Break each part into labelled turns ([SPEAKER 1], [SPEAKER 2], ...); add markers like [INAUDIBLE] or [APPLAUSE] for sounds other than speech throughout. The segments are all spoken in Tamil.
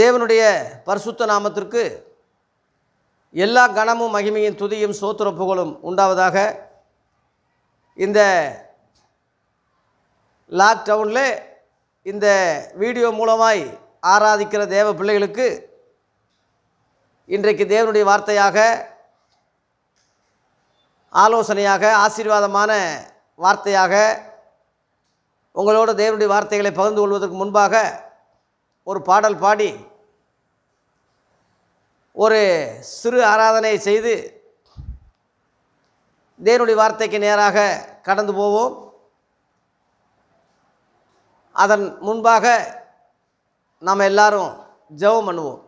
[SPEAKER 1] தேவனுடைய பரிசுத்த நாமத்திற்கு எல்லா கணமும் மகிமையும் துதியும் சோத்திர புகழும் உண்டாவதாக இந்த லாக்டவுனில் இந்த வீடியோ மூலமாய் ஆராதிக்கிற தேவ பிள்ளைகளுக்கு இன்றைக்கு தேவனுடைய வார்த்தையாக ஆலோசனையாக ஆசீர்வாதமான வார்த்தையாக உங்களோட தேவனுடைய வார்த்தைகளை பகிர்ந்து கொள்வதற்கு முன்பாக ஒரு பாடல் பாடி ஒரு சிறு ஆராதனை செய்து தேவனுடைய வார்த்தைக்கு நேராக கடந்து போவோம் அதன் முன்பாக நாம் எல்லாரும் ஜெபம் பண்ணுவோம்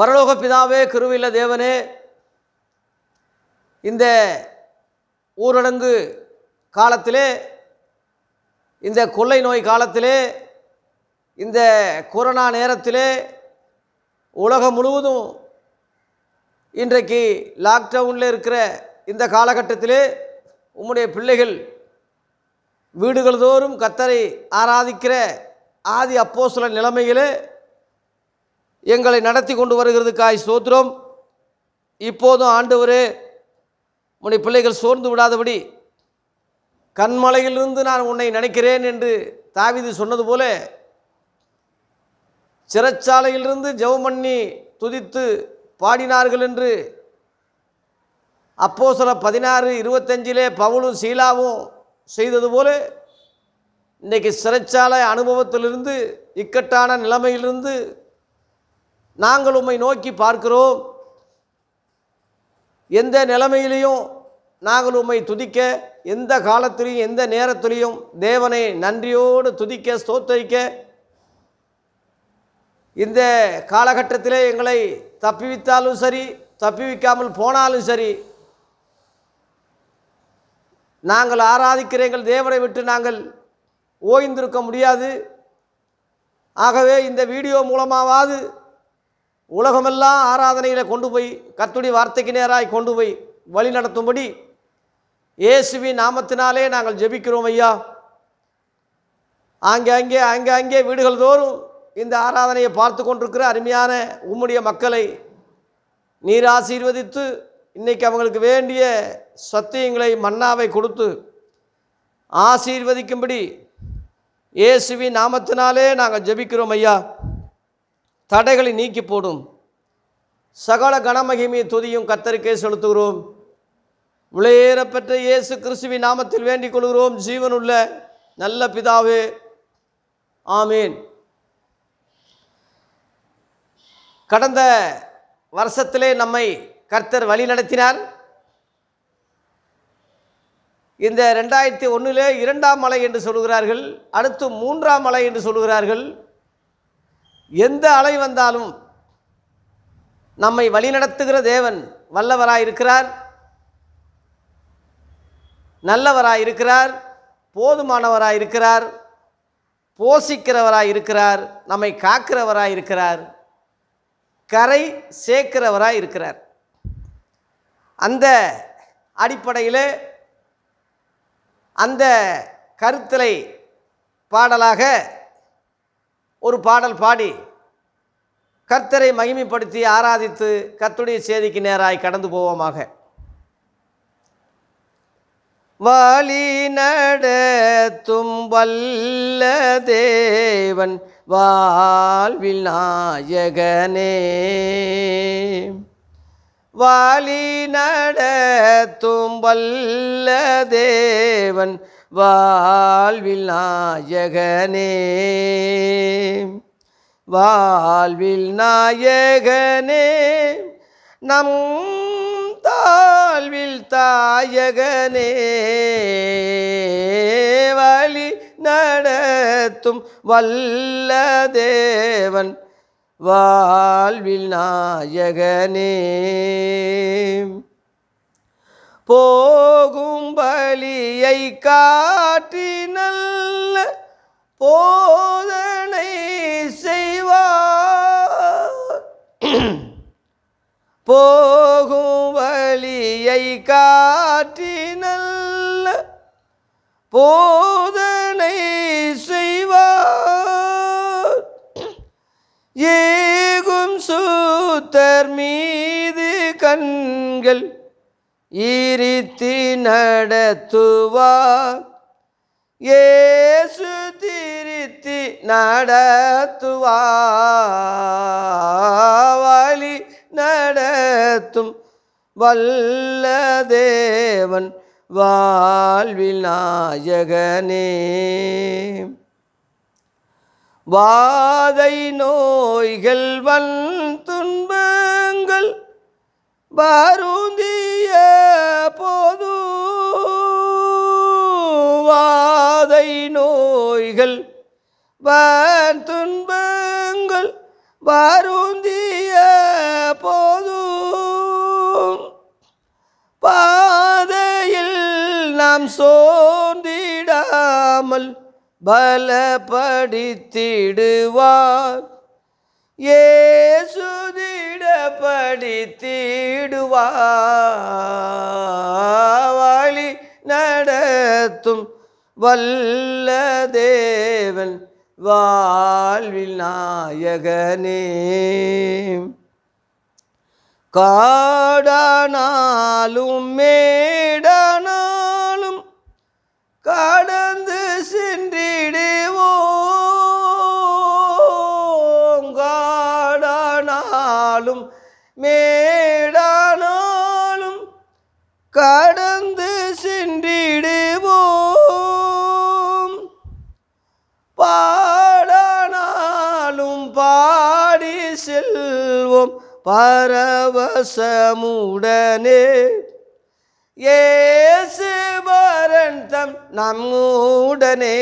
[SPEAKER 1] பரலோக பிதாவே கிருவில்ல தேவனே இந்த ஊரடங்கு காலத்திலே இந்த கொள்ளை நோய் காலத்திலே இந்த கொரோனா நேரத்திலே உலகம் முழுவதும் இன்றைக்கு லாக்டவுனில் இருக்கிற இந்த காலகட்டத்திலே உம்முடைய பிள்ளைகள் வீடுகள் தோறும் கத்தரை ஆராதிக்கிற ஆதி அப்போ சில நிலைமைகளே எங்களை நடத்தி கொண்டு வருகிறதுக்காய் சோத்திரம் இப்போதும் ஒரு உன்னுடைய பிள்ளைகள் சோர்ந்து விடாதபடி கண்மலையிலிருந்து நான் உன்னை நினைக்கிறேன் என்று தாவிது சொன்னது போல சிறைச்சாலையிலிருந்து ஜெபம் பண்ணி துதித்து பாடினார்கள் என்று அப்போ சில பதினாறு இருபத்தஞ்சிலே பவுலும் சீலாவும் செய்தது போல இன்றைக்கு சிறைச்சாலை அனுபவத்திலிருந்து இக்கட்டான நிலைமையிலிருந்து நாங்கள் உம்மை நோக்கி பார்க்கிறோம் எந்த நிலைமையிலையும் நாங்கள் உம்மை துதிக்க எந்த காலத்திலையும் எந்த நேரத்திலையும் தேவனை நன்றியோடு துதிக்க ஸ்தோத்தரிக்க இந்த காலகட்டத்திலே எங்களை தப்பிவித்தாலும் சரி தப்பிவிக்காமல் போனாலும் சரி நாங்கள் ஆராதிக்கிற எங்கள் தேவனை விட்டு நாங்கள் ஓய்ந்திருக்க முடியாது ஆகவே இந்த வீடியோ மூலமாவது உலகமெல்லாம் ஆராதனையில் கொண்டு போய் கத்துடி வார்த்தைக்கு நேராக கொண்டு போய் வழி நடத்தும்படி இயேசுவி நாமத்தினாலே நாங்கள் ஜெபிக்கிறோம் ஐயா அங்கே அங்கே அங்கே அங்கே வீடுகள் தோறும் இந்த ஆராதனையை பார்த்து கொண்டிருக்கிற அருமையான உம்முடைய மக்களை நீர் ஆசீர்வதித்து இன்றைக்கி அவங்களுக்கு வேண்டிய சத்தியங்களை மன்னாவை கொடுத்து ஆசீர்வதிக்கும்படி இயேசுவி நாமத்தினாலே நாங்கள் ஜெபிக்கிறோம் ஐயா தடைகளை நீக்கி போடும் சகல கனமகிமையை துதியும் கத்தரிக்கை செலுத்துகிறோம் விளையேறப்பெற்ற இயேசு கிறிஸ்துவின் நாமத்தில் வேண்டிக் கொள்கிறோம் ஜீவனுள்ள நல்ல பிதாவே ஆமீன் கடந்த வருஷத்திலே நம்மை கர்த்தர் வழி நடத்தினார் இந்த ரெண்டாயிரத்தி ஒன்றிலே இரண்டாம் மலை என்று சொல்கிறார்கள் அடுத்து மூன்றாம் மலை என்று சொல்கிறார்கள் எந்த அலை வந்தாலும் நம்மை வழிநடத்துகிற தேவன் வல்லவராயிருக்கிறார் நல்லவராக இருக்கிறார் போதுமானவராக இருக்கிறார் போஷிக்கிறவராக இருக்கிறார் நம்மை காக்கிறவராக இருக்கிறார் கரை சேர்க்கிறவராக இருக்கிறார் அந்த அடிப்படையில் அந்த கருத்தலை பாடலாக ஒரு பாடல் பாடி கர்த்தரை மகிமைப்படுத்தி ஆராதித்து கத்துடைய செய்திக்கு நேராய் கடந்து போவோமாக வழி நடத்தும் வல்ல தேவன் வாழ்வில் நாயகனே வழி நடத்தும் வல்ல தேவன் வாழ்வில் நாயகனே வாழ்வில் நாயகனே நம் வாழ்வில் தாயகனே வழி நடத்தும் வல்ல தேவன் வாழ்வில் நாயகனே போகும் பலியை காட்டி நல்ல போதனை செய்வார் போகும் வழியை காட்டினல்ல போதனை செய்வார் ஏகும் சூத்தர் மீது கண்கள் ஈரித்தி நடத்துவார் ஏசு திருத்தி நடத்துவாலி நடத்தும் வல்ல தேவன் வாழ்வில் நாயகனே வாதை நோய்கள் வன் துன்பங்கள் வருந்திய போது வாதை நோய்கள் வன் துன்பங்கள் வருந்தி போதும் பாதையில் நாம் சோர்ந்திடாமல் பலப்படுத்திடுவார் ஏசுதிட படித்திடுவாழி நடத்தும் வல்ல தேவன் வாழ்வில் நாயகனே காடானாலும் மேடானாலும் கடந்து சென்றிடுவோம் காடானாலும் மேடானாலும் கடந்து சென்றிடுவோம் பாடனாலும் பாடி செல்வோம் பரவசமுடனே ஏசுபரன் தம் நம்முடனே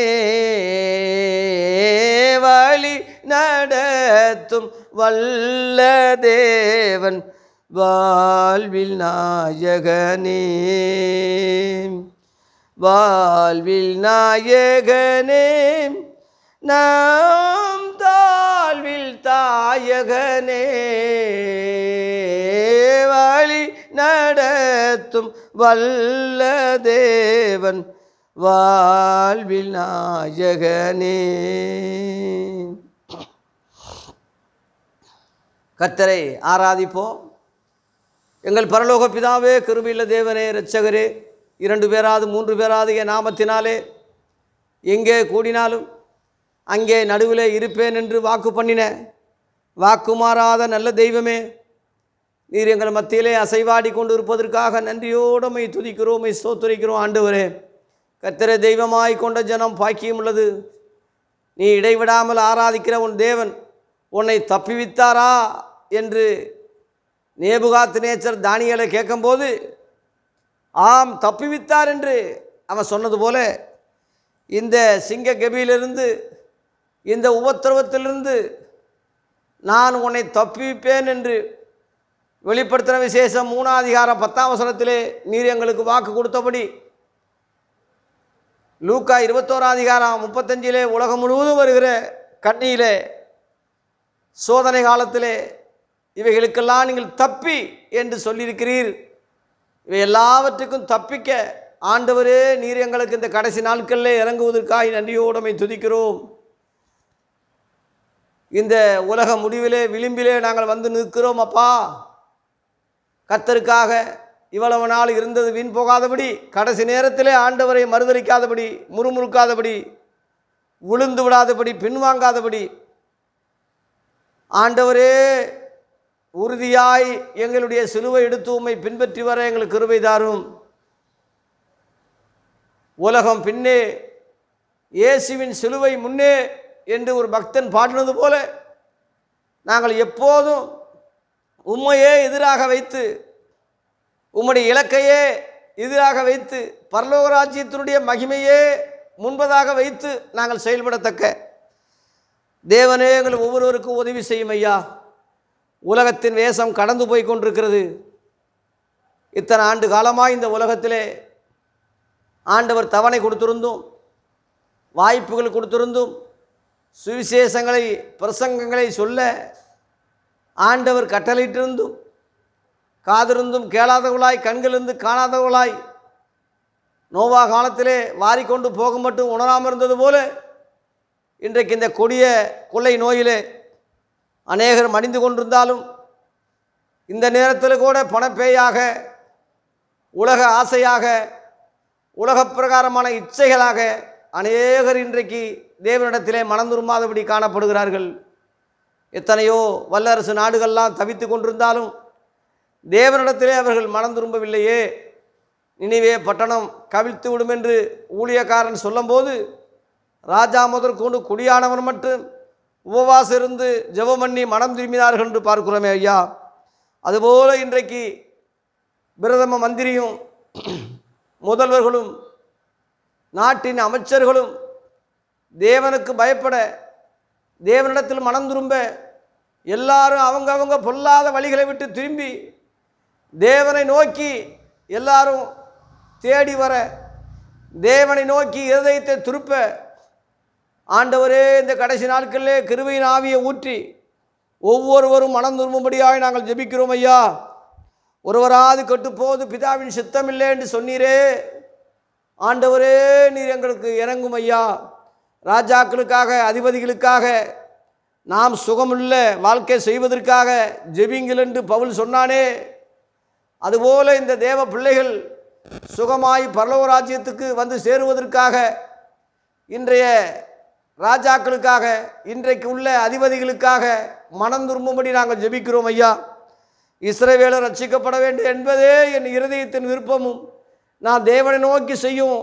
[SPEAKER 1] வழி நடத்தும் வல்ல தேவன் வாழ்வில் நாயகனே வாழ்வில் நாயகனே நான் நாயகனே வழி நடத்தும் வல்ல தேவன் வாழ்வில் நாயகனே கத்தரை ஆராதிப்போம் எங்கள் பரலோக பிதாவே கிருமில்ல தேவனே இரட்சகரே இரண்டு பேராது மூன்று பேராது என் நாமத்தினாலே எங்கே கூடினாலும் அங்கே நடுவில் இருப்பேன் என்று வாக்கு பண்ணினேன் வாக்குமாறாத நல்ல தெய்வமே நீர் எங்கள் மத்தியிலே அசைவாடி கொண்டு இருப்பதற்காக நன்றியோடமை துதிக்கிறோம் ஸ்தோத்துரைக்கிறோம் ஆண்டவரே கத்திர தெய்வமாய் கொண்ட ஜனம் பாக்கியம் உள்ளது நீ இடைவிடாமல் ஆராதிக்கிற உன் தேவன் உன்னை தப்பிவித்தாரா என்று நேபுகாத்து நேச்சர் தானியலை கேட்கும்போது ஆம் தப்பிவித்தார் என்று அவன் சொன்னது போல இந்த சிங்க கபியிலிருந்து இந்த உபத்திரவத்திலிருந்து நான் உன்னை தப்பிப்பேன் என்று வெளிப்படுத்தின விசேஷம் மூணாதிகாரம் பத்தாம் வசனத்திலே நீர் எங்களுக்கு வாக்கு கொடுத்தபடி லூக்கா இருபத்தோராதிகாரம் முப்பத்தஞ்சிலே உலகம் முழுவதும் வருகிற கண்ணியிலே சோதனை காலத்திலே இவைகளுக்கெல்லாம் நீங்கள் தப்பி என்று சொல்லியிருக்கிறீர் இவை எல்லாவற்றுக்கும் தப்பிக்க ஆண்டவரே நீர் எங்களுக்கு இந்த கடைசி நாட்களில் இறங்குவதற்காக நன்றியோடமை துதிக்கிறோம் இந்த உலக முடிவிலே விளிம்பிலே நாங்கள் வந்து நிற்கிறோம் அப்பா கத்தருக்காக இவ்வளவு நாள் இருந்தது வீண் போகாதபடி கடைசி நேரத்திலே ஆண்டவரை மறுதளிக்காதபடி முறுமுறுக்காதபடி உளுந்து விடாதபடி பின்வாங்காதபடி ஆண்டவரே உறுதியாய் எங்களுடைய சிலுவை எடுத்து உண்மை பின்பற்றி வர எங்களுக்கு கிருபை தாரும் உலகம் பின்னே இயேசுவின் சிலுவை முன்னே என்று ஒரு பக்தன் பாடினது போல நாங்கள் எப்போதும் உண்மையே எதிராக வைத்து உம்முடைய இலக்கையே எதிராக வைத்து பரலோகராஜ்யத்தினுடைய மகிமையே முன்பதாக வைத்து நாங்கள் செயல்படத்தக்க தேவனே எங்கள் ஒவ்வொருவருக்கும் உதவி செய்யும் ஐயா உலகத்தின் வேஷம் கடந்து போய் கொண்டிருக்கிறது இத்தனை ஆண்டு காலமாக இந்த உலகத்திலே ஆண்டவர் தவணை கொடுத்திருந்தும் வாய்ப்புகள் கொடுத்திருந்தும் சுவிசேஷங்களை பிரசங்கங்களை சொல்ல ஆண்டவர் கட்டளையிட்டிருந்தும் காதிருந்தும் கேளாதவளாய் கண்களிருந்து காணாதவளாய் நோவா காலத்திலே வாரி கொண்டு போக மட்டும் உணராமல் இருந்தது போல இன்றைக்கு இந்த கொடிய கொள்ளை நோயிலே அநேகர் மடிந்து கொண்டிருந்தாலும் இந்த நேரத்தில் கூட பணப்பேயாக உலக ஆசையாக உலக பிரகாரமான இச்சைகளாக அநேகர் இன்றைக்கு தேவனிடத்திலே மனந்துருமாதபடி காணப்படுகிறார்கள் எத்தனையோ வல்லரசு நாடுகள்லாம் தவித்து கொண்டிருந்தாலும் தேவனிடத்திலே அவர்கள் மனம் திரும்பவில்லையே நினைவே பட்டணம் கவிழ்த்து விடும் என்று ஊழியக்காரன் சொல்லும்போது ராஜா முதற்கொண்டு குடியானவர் மட்டும் உபவாசம் இருந்து ஜெபம் பண்ணி மனம் திரும்பினார்கள் என்று பார்க்கிறோமே ஐயா அதுபோல இன்றைக்கு பிரதம மந்திரியும் முதல்வர்களும் நாட்டின் அமைச்சர்களும் தேவனுக்கு பயப்பட தேவனிடத்தில் மனம் திரும்ப எல்லாரும் அவங்கவங்க பொல்லாத வழிகளை விட்டு திரும்பி தேவனை நோக்கி எல்லாரும் தேடி வர தேவனை நோக்கி இருதயத்தை திருப்ப ஆண்டவரே இந்த கடைசி நாட்களிலே கிருவையின் ஆவியை ஊற்றி ஒவ்வொருவரும் மனம் திரும்பும்படியாக நாங்கள் ஜெபிக்கிறோம் ஐயா ஒருவராது கெட்டுப்போது பிதாவின் சித்தமில்லை என்று சொன்னீரே ஆண்டவரே நீர் எங்களுக்கு இறங்கும் ஐயா ராஜாக்களுக்காக அதிபதிகளுக்காக நாம் சுகமுள்ள வாழ்க்கை செய்வதற்காக ஜெபிங்கள் என்று பவுல் சொன்னானே அதுபோல இந்த தேவ பிள்ளைகள் சுகமாய் பரலோ ராஜ்யத்துக்கு வந்து சேருவதற்காக இன்றைய ராஜாக்களுக்காக இன்றைக்கு உள்ள அதிபதிகளுக்காக மனம் திரும்பும்படி நாங்கள் ஜெபிக்கிறோம் ஐயா இஸ்ரேவேலர் ரட்சிக்கப்பட வேண்டும் என்பதே என் இருதயத்தின் விருப்பமும் நான் தேவனை நோக்கி செய்யும்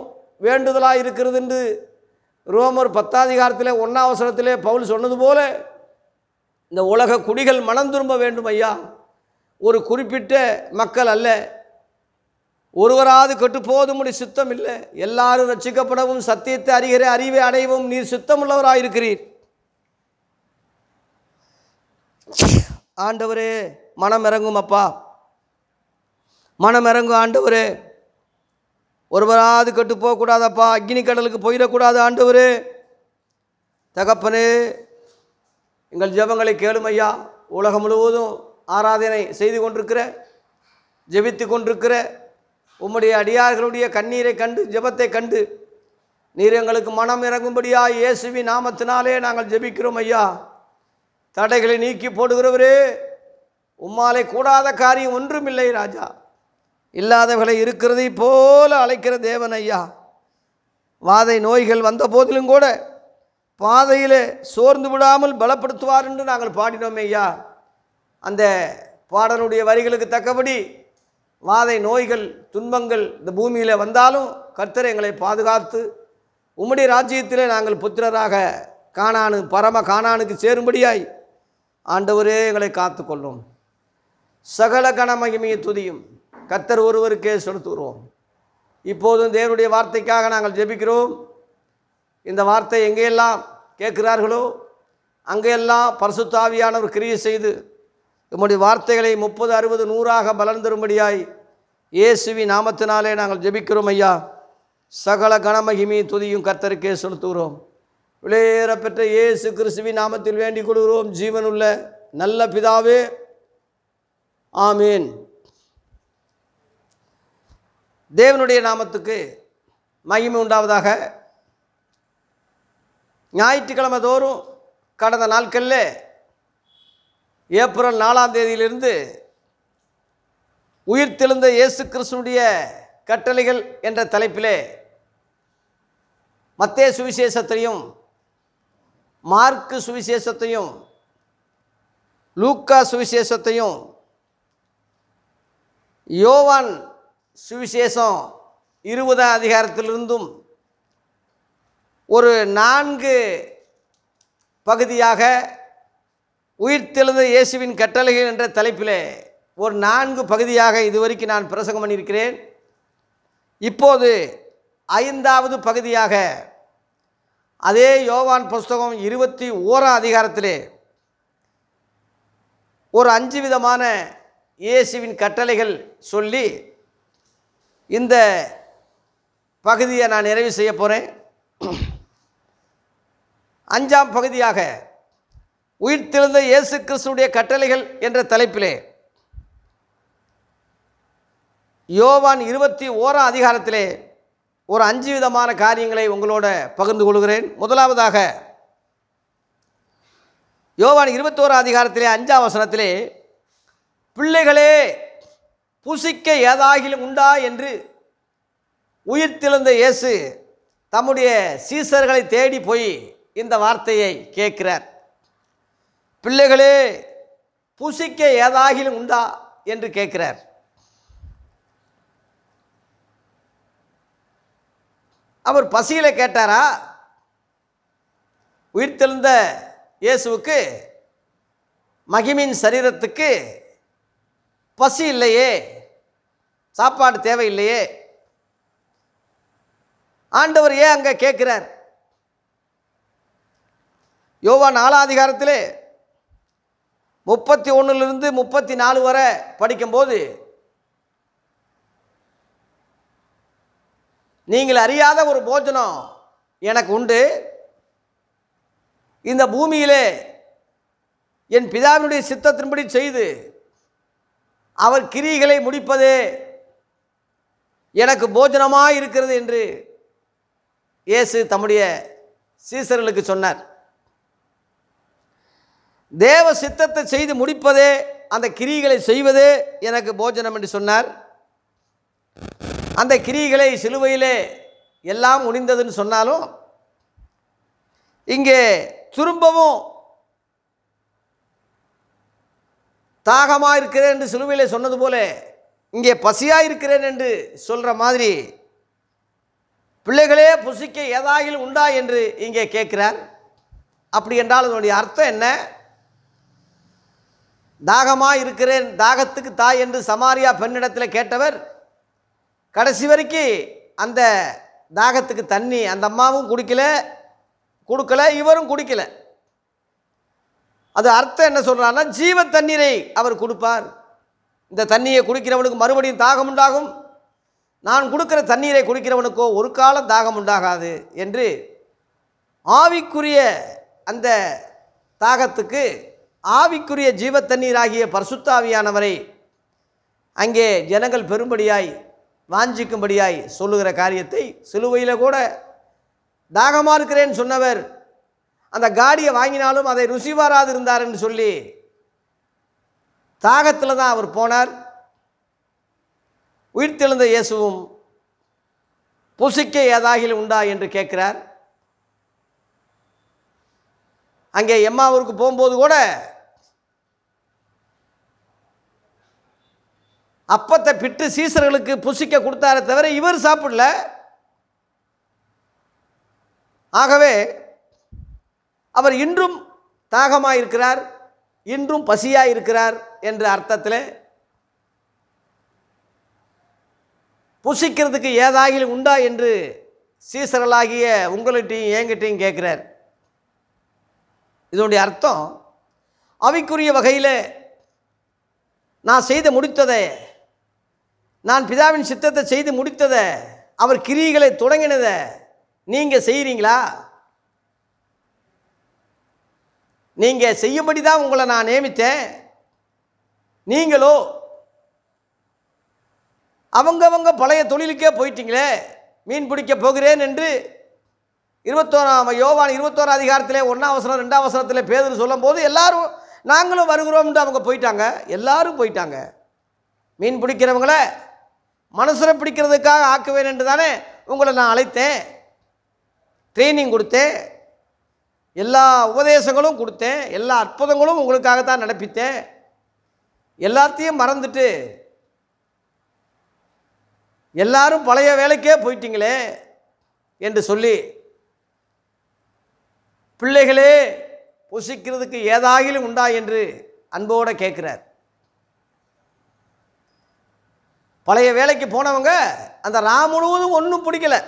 [SPEAKER 1] வேண்டுதலாக இருக்கிறது என்று ரோமர் பத்தாதிகாரத்தில் ஒன்னாவசரத்திலே பவுல் சொன்னது போல இந்த உலக குடிகள் மனம் திரும்ப வேண்டும் ஐயா ஒரு குறிப்பிட்ட மக்கள் அல்ல ஒருவராது கெட்டு சித்தம் இல்லை எல்லாரும் ரசிக்கப்படவும் சத்தியத்தை அறிகிற அறிவை அடையவும் நீர் சித்தமுள்ளவராக இருக்கிறீர் ஆண்டவரே மனம் இறங்கும் அப்பா மனம் இறங்கும் ஆண்டவரே ஒருவராது கெட்டு போகக்கூடாதப்பா அக்னி கடலுக்கு போயிடக்கூடாது ஆண்டவர் தகப்பனே எங்கள் ஜபங்களை கேளும் ஐயா உலகம் முழுவதும் ஆராதனை செய்து கொண்டிருக்கிற ஜெபித்து கொண்டிருக்கிற உம்முடைய அடியார்களுடைய கண்ணீரை கண்டு ஜெபத்தை கண்டு நீர் எங்களுக்கு மனம் இறங்கும்படியா இயேசுவி நாமத்தினாலே நாங்கள் ஜெபிக்கிறோம் ஐயா தடைகளை நீக்கி போடுகிறவரே உம்மாலே கூடாத காரியம் ஒன்றும் இல்லை ராஜா இல்லாதவர்களை இருக்கிறதை போல அழைக்கிற தேவன் ஐயா வாதை நோய்கள் வந்த போதிலும் கூட பாதையில் சோர்ந்து விடாமல் பலப்படுத்துவார் என்று நாங்கள் பாடினோம் ஐயா அந்த பாடனுடைய வரிகளுக்கு தக்கபடி வாதை நோய்கள் துன்பங்கள் இந்த பூமியில் வந்தாலும் கர்த்தர் எங்களை பாதுகாத்து உம்முடைய ராஜ்யத்திலே நாங்கள் புத்திரராக காணானு பரம காணானுக்கு சேரும்படியாய் ஆண்டவரே எங்களை கொள்ளும் சகல கணமகிமையை துதியும் கத்தர் ஒருவருக்கே செலுத்துகிறோம் இப்போதும் தேவனுடைய வார்த்தைக்காக நாங்கள் ஜெபிக்கிறோம் இந்த வார்த்தை எங்கேயெல்லாம் கேட்கிறார்களோ அங்கெல்லாம் பரசுத்தாவியானவர் கிரியை செய்து உம்முடைய வார்த்தைகளை முப்பது அறுபது நூறாக பலர்ந்திரும்படியாய் இயேசுவி நாமத்தினாலே நாங்கள் ஜெபிக்கிறோம் ஐயா சகல கணமகிமி துதியும் கத்தருக்கே செலுத்துகிறோம் விளையேற பெற்ற இயேசு கிறிஸ்துவி நாமத்தில் வேண்டிக் கொள்கிறோம் ஜீவனுள்ள நல்ல பிதாவே ஆமீன் தேவனுடைய நாமத்துக்கு மகிமை உண்டாவதாக ஞாயிற்றுக்கிழமை தோறும் கடந்த நாட்களில் ஏப்ரல் நாலாம் தேதியிலிருந்து உயிர் தெழுந்த இயேசு கிறிஸ்துனுடைய கட்டளைகள் என்ற தலைப்பிலே மத்திய சுவிசேஷத்தையும் மார்க்கு சுவிசேஷத்தையும் லூக்கா சுவிசேஷத்தையும் யோவான் சுவிசேஷம் இருபதாம் அதிகாரத்திலிருந்தும் ஒரு நான்கு பகுதியாக உயிர்த்தெழுந்த இயேசுவின் கட்டளைகள் என்ற தலைப்பில் ஒரு நான்கு பகுதியாக இதுவரைக்கும் நான் பிரசங்கம் பண்ணியிருக்கிறேன் இப்போது ஐந்தாவது பகுதியாக அதே யோவான் புஸ்தகம் இருபத்தி ஓராம் அதிகாரத்திலே ஒரு அஞ்சு விதமான இயேசுவின் கட்டளைகள் சொல்லி இந்த பகுதியை நான் நிறைவு செய்ய போகிறேன் அஞ்சாம் பகுதியாக உயிர் திறந்த இயேசு கிறிஸ்துடைய கட்டளைகள் என்ற தலைப்பிலே யோவான் இருபத்தி ஓராம் அதிகாரத்திலே ஒரு அஞ்சு விதமான காரியங்களை உங்களோட பகிர்ந்து கொள்கிறேன் முதலாவதாக யோவான் இருபத்தோரா அதிகாரத்திலே அஞ்சாம் வசனத்திலே பிள்ளைகளே புசிக்க ஏதாகிலும் உண்டா என்று உயிர் திழந்த இயேசு தம்முடைய சீசர்களை தேடி போய் இந்த வார்த்தையை கேட்கிறார் பிள்ளைகளே புசிக்க ஏதாகிலும் உண்டா என்று கேட்கிறார் அவர் பசியில் கேட்டாரா உயிர்த்தெழுந்த இயேசுவுக்கு மகிமின் சரீரத்துக்கு பசி இல்லையே சாப்பாடு தேவையில்லையே ஆண்டவர் ஏன் அங்கே கேட்குறார் யோவா நாலாதிகாரத்திலே முப்பத்தி ஒன்றுலேருந்து முப்பத்தி நாலு வரை படிக்கும்போது நீங்கள் அறியாத ஒரு போஜனம் எனக்கு உண்டு இந்த பூமியிலே என் பிதாவினுடைய சித்தத்தின்படி செய்து அவர் கிரிகளை முடிப்பதே எனக்கு போஜனமாக இருக்கிறது என்று இயேசு தம்முடைய சீசர்களுக்கு சொன்னார் தேவ சித்தத்தை செய்து முடிப்பதே அந்த கிரிகளை செய்வதே எனக்கு போஜனம் என்று சொன்னார் அந்த கிரிகளை சிலுவையிலே எல்லாம் முடிந்ததுன்னு சொன்னாலும் இங்கே திரும்பவும் தாகமாக இருக்கிறேன் என்று சிலுவையில் சொன்னது போல இங்கே பசியாக இருக்கிறேன் என்று சொல்கிற மாதிரி பிள்ளைகளே புசிக்க ஏதாகில் உண்டா என்று இங்கே கேட்குறார் அப்படி என்றால் அதனுடைய அர்த்தம் என்ன தாகமாக இருக்கிறேன் தாகத்துக்கு தாய் என்று சமாரியா பெண்ணிடத்தில் கேட்டவர் கடைசி வரைக்கும் அந்த தாகத்துக்கு தண்ணி அந்த அம்மாவும் குடிக்கல கொடுக்கல இவரும் குடிக்கல அது அர்த்தம் என்ன சொல்கிறான்னா ஜீவ தண்ணீரை அவர் கொடுப்பார் இந்த தண்ணியை குடிக்கிறவனுக்கு மறுபடியும் தாகம் உண்டாகும் நான் கொடுக்குற தண்ணீரை குடிக்கிறவனுக்கோ ஒரு காலம் தாகம் உண்டாகாது என்று ஆவிக்குரிய அந்த தாகத்துக்கு ஆவிக்குரிய ஜீவ ஆகிய பர்சுத்தாவியானவரை அங்கே ஜனங்கள் பெரும்படியாய் வாஞ்சிக்கும்படியாய் சொல்லுகிற காரியத்தை சிலுவையில் கூட தாகமாக இருக்கிறேன்னு சொன்னவர் அந்த காடியை வாங்கினாலும் அதை ருசி இருந்தார் என்று சொல்லி தாகத்தில் தான் அவர் போனார் உயிர்த்தெழுந்த இயேசுவும் புசிக்க ஏதாகில் உண்டா என்று கேட்கிறார் அங்கே எம்மாவூருக்கு போகும்போது கூட அப்பத்தை பிட்டு சீசர்களுக்கு புசிக்க கொடுத்தாரே தவிர இவர் சாப்பிடல ஆகவே அவர் இன்றும் தாகமாக இருக்கிறார் இன்றும் பசியாக இருக்கிறார் என்ற அர்த்தத்தில் புசிக்கிறதுக்கு ஏதாகிலும் உண்டா என்று சீசரலாகிய உங்கள்கிட்டையும் என்கிட்டையும் கேட்குறார் இதனுடைய அர்த்தம் அவைக்குரிய வகையில் நான் செய்த முடித்ததை நான் பிதாவின் சித்தத்தை செய்து முடித்ததை அவர் கிரிகளை தொடங்கினதை நீங்கள் செய்கிறீங்களா நீங்கள் செய்யும்படி தான் உங்களை நான் நியமித்தேன் நீங்களோ அவங்கவங்க பழைய தொழிலுக்கே போயிட்டீங்களே மீன் பிடிக்க போகிறேன் என்று இருபத்தோராம் யோவான் இருபத்தோரா அதிகாரத்தில் ஒன்றாம் அவசரம் ரெண்டாம் அவசரத்தில் பேதர் சொல்லும் போது எல்லாரும் நாங்களும் வருகிறோம்ன்ட்டு அவங்க போயிட்டாங்க எல்லாரும் போயிட்டாங்க மீன் பிடிக்கிறவங்கள மனசுரை பிடிக்கிறதுக்காக ஆக்குவேன் என்று தானே உங்களை நான் அழைத்தேன் ட்ரைனிங் கொடுத்தேன் எல்லா உபதேசங்களும் கொடுத்தேன் எல்லா அற்புதங்களும் உங்களுக்காகத்தான் நடப்பித்தேன் எல்லாத்தையும் மறந்துட்டு எல்லாரும் பழைய வேலைக்கே போயிட்டீங்களே என்று சொல்லி பிள்ளைகளே புசிக்கிறதுக்கு ஏதாகிலும் உண்டா என்று அன்போடு கேட்குறார் பழைய வேலைக்கு போனவங்க அந்த ரா முழுவதும் ஒன்றும் பிடிக்கலை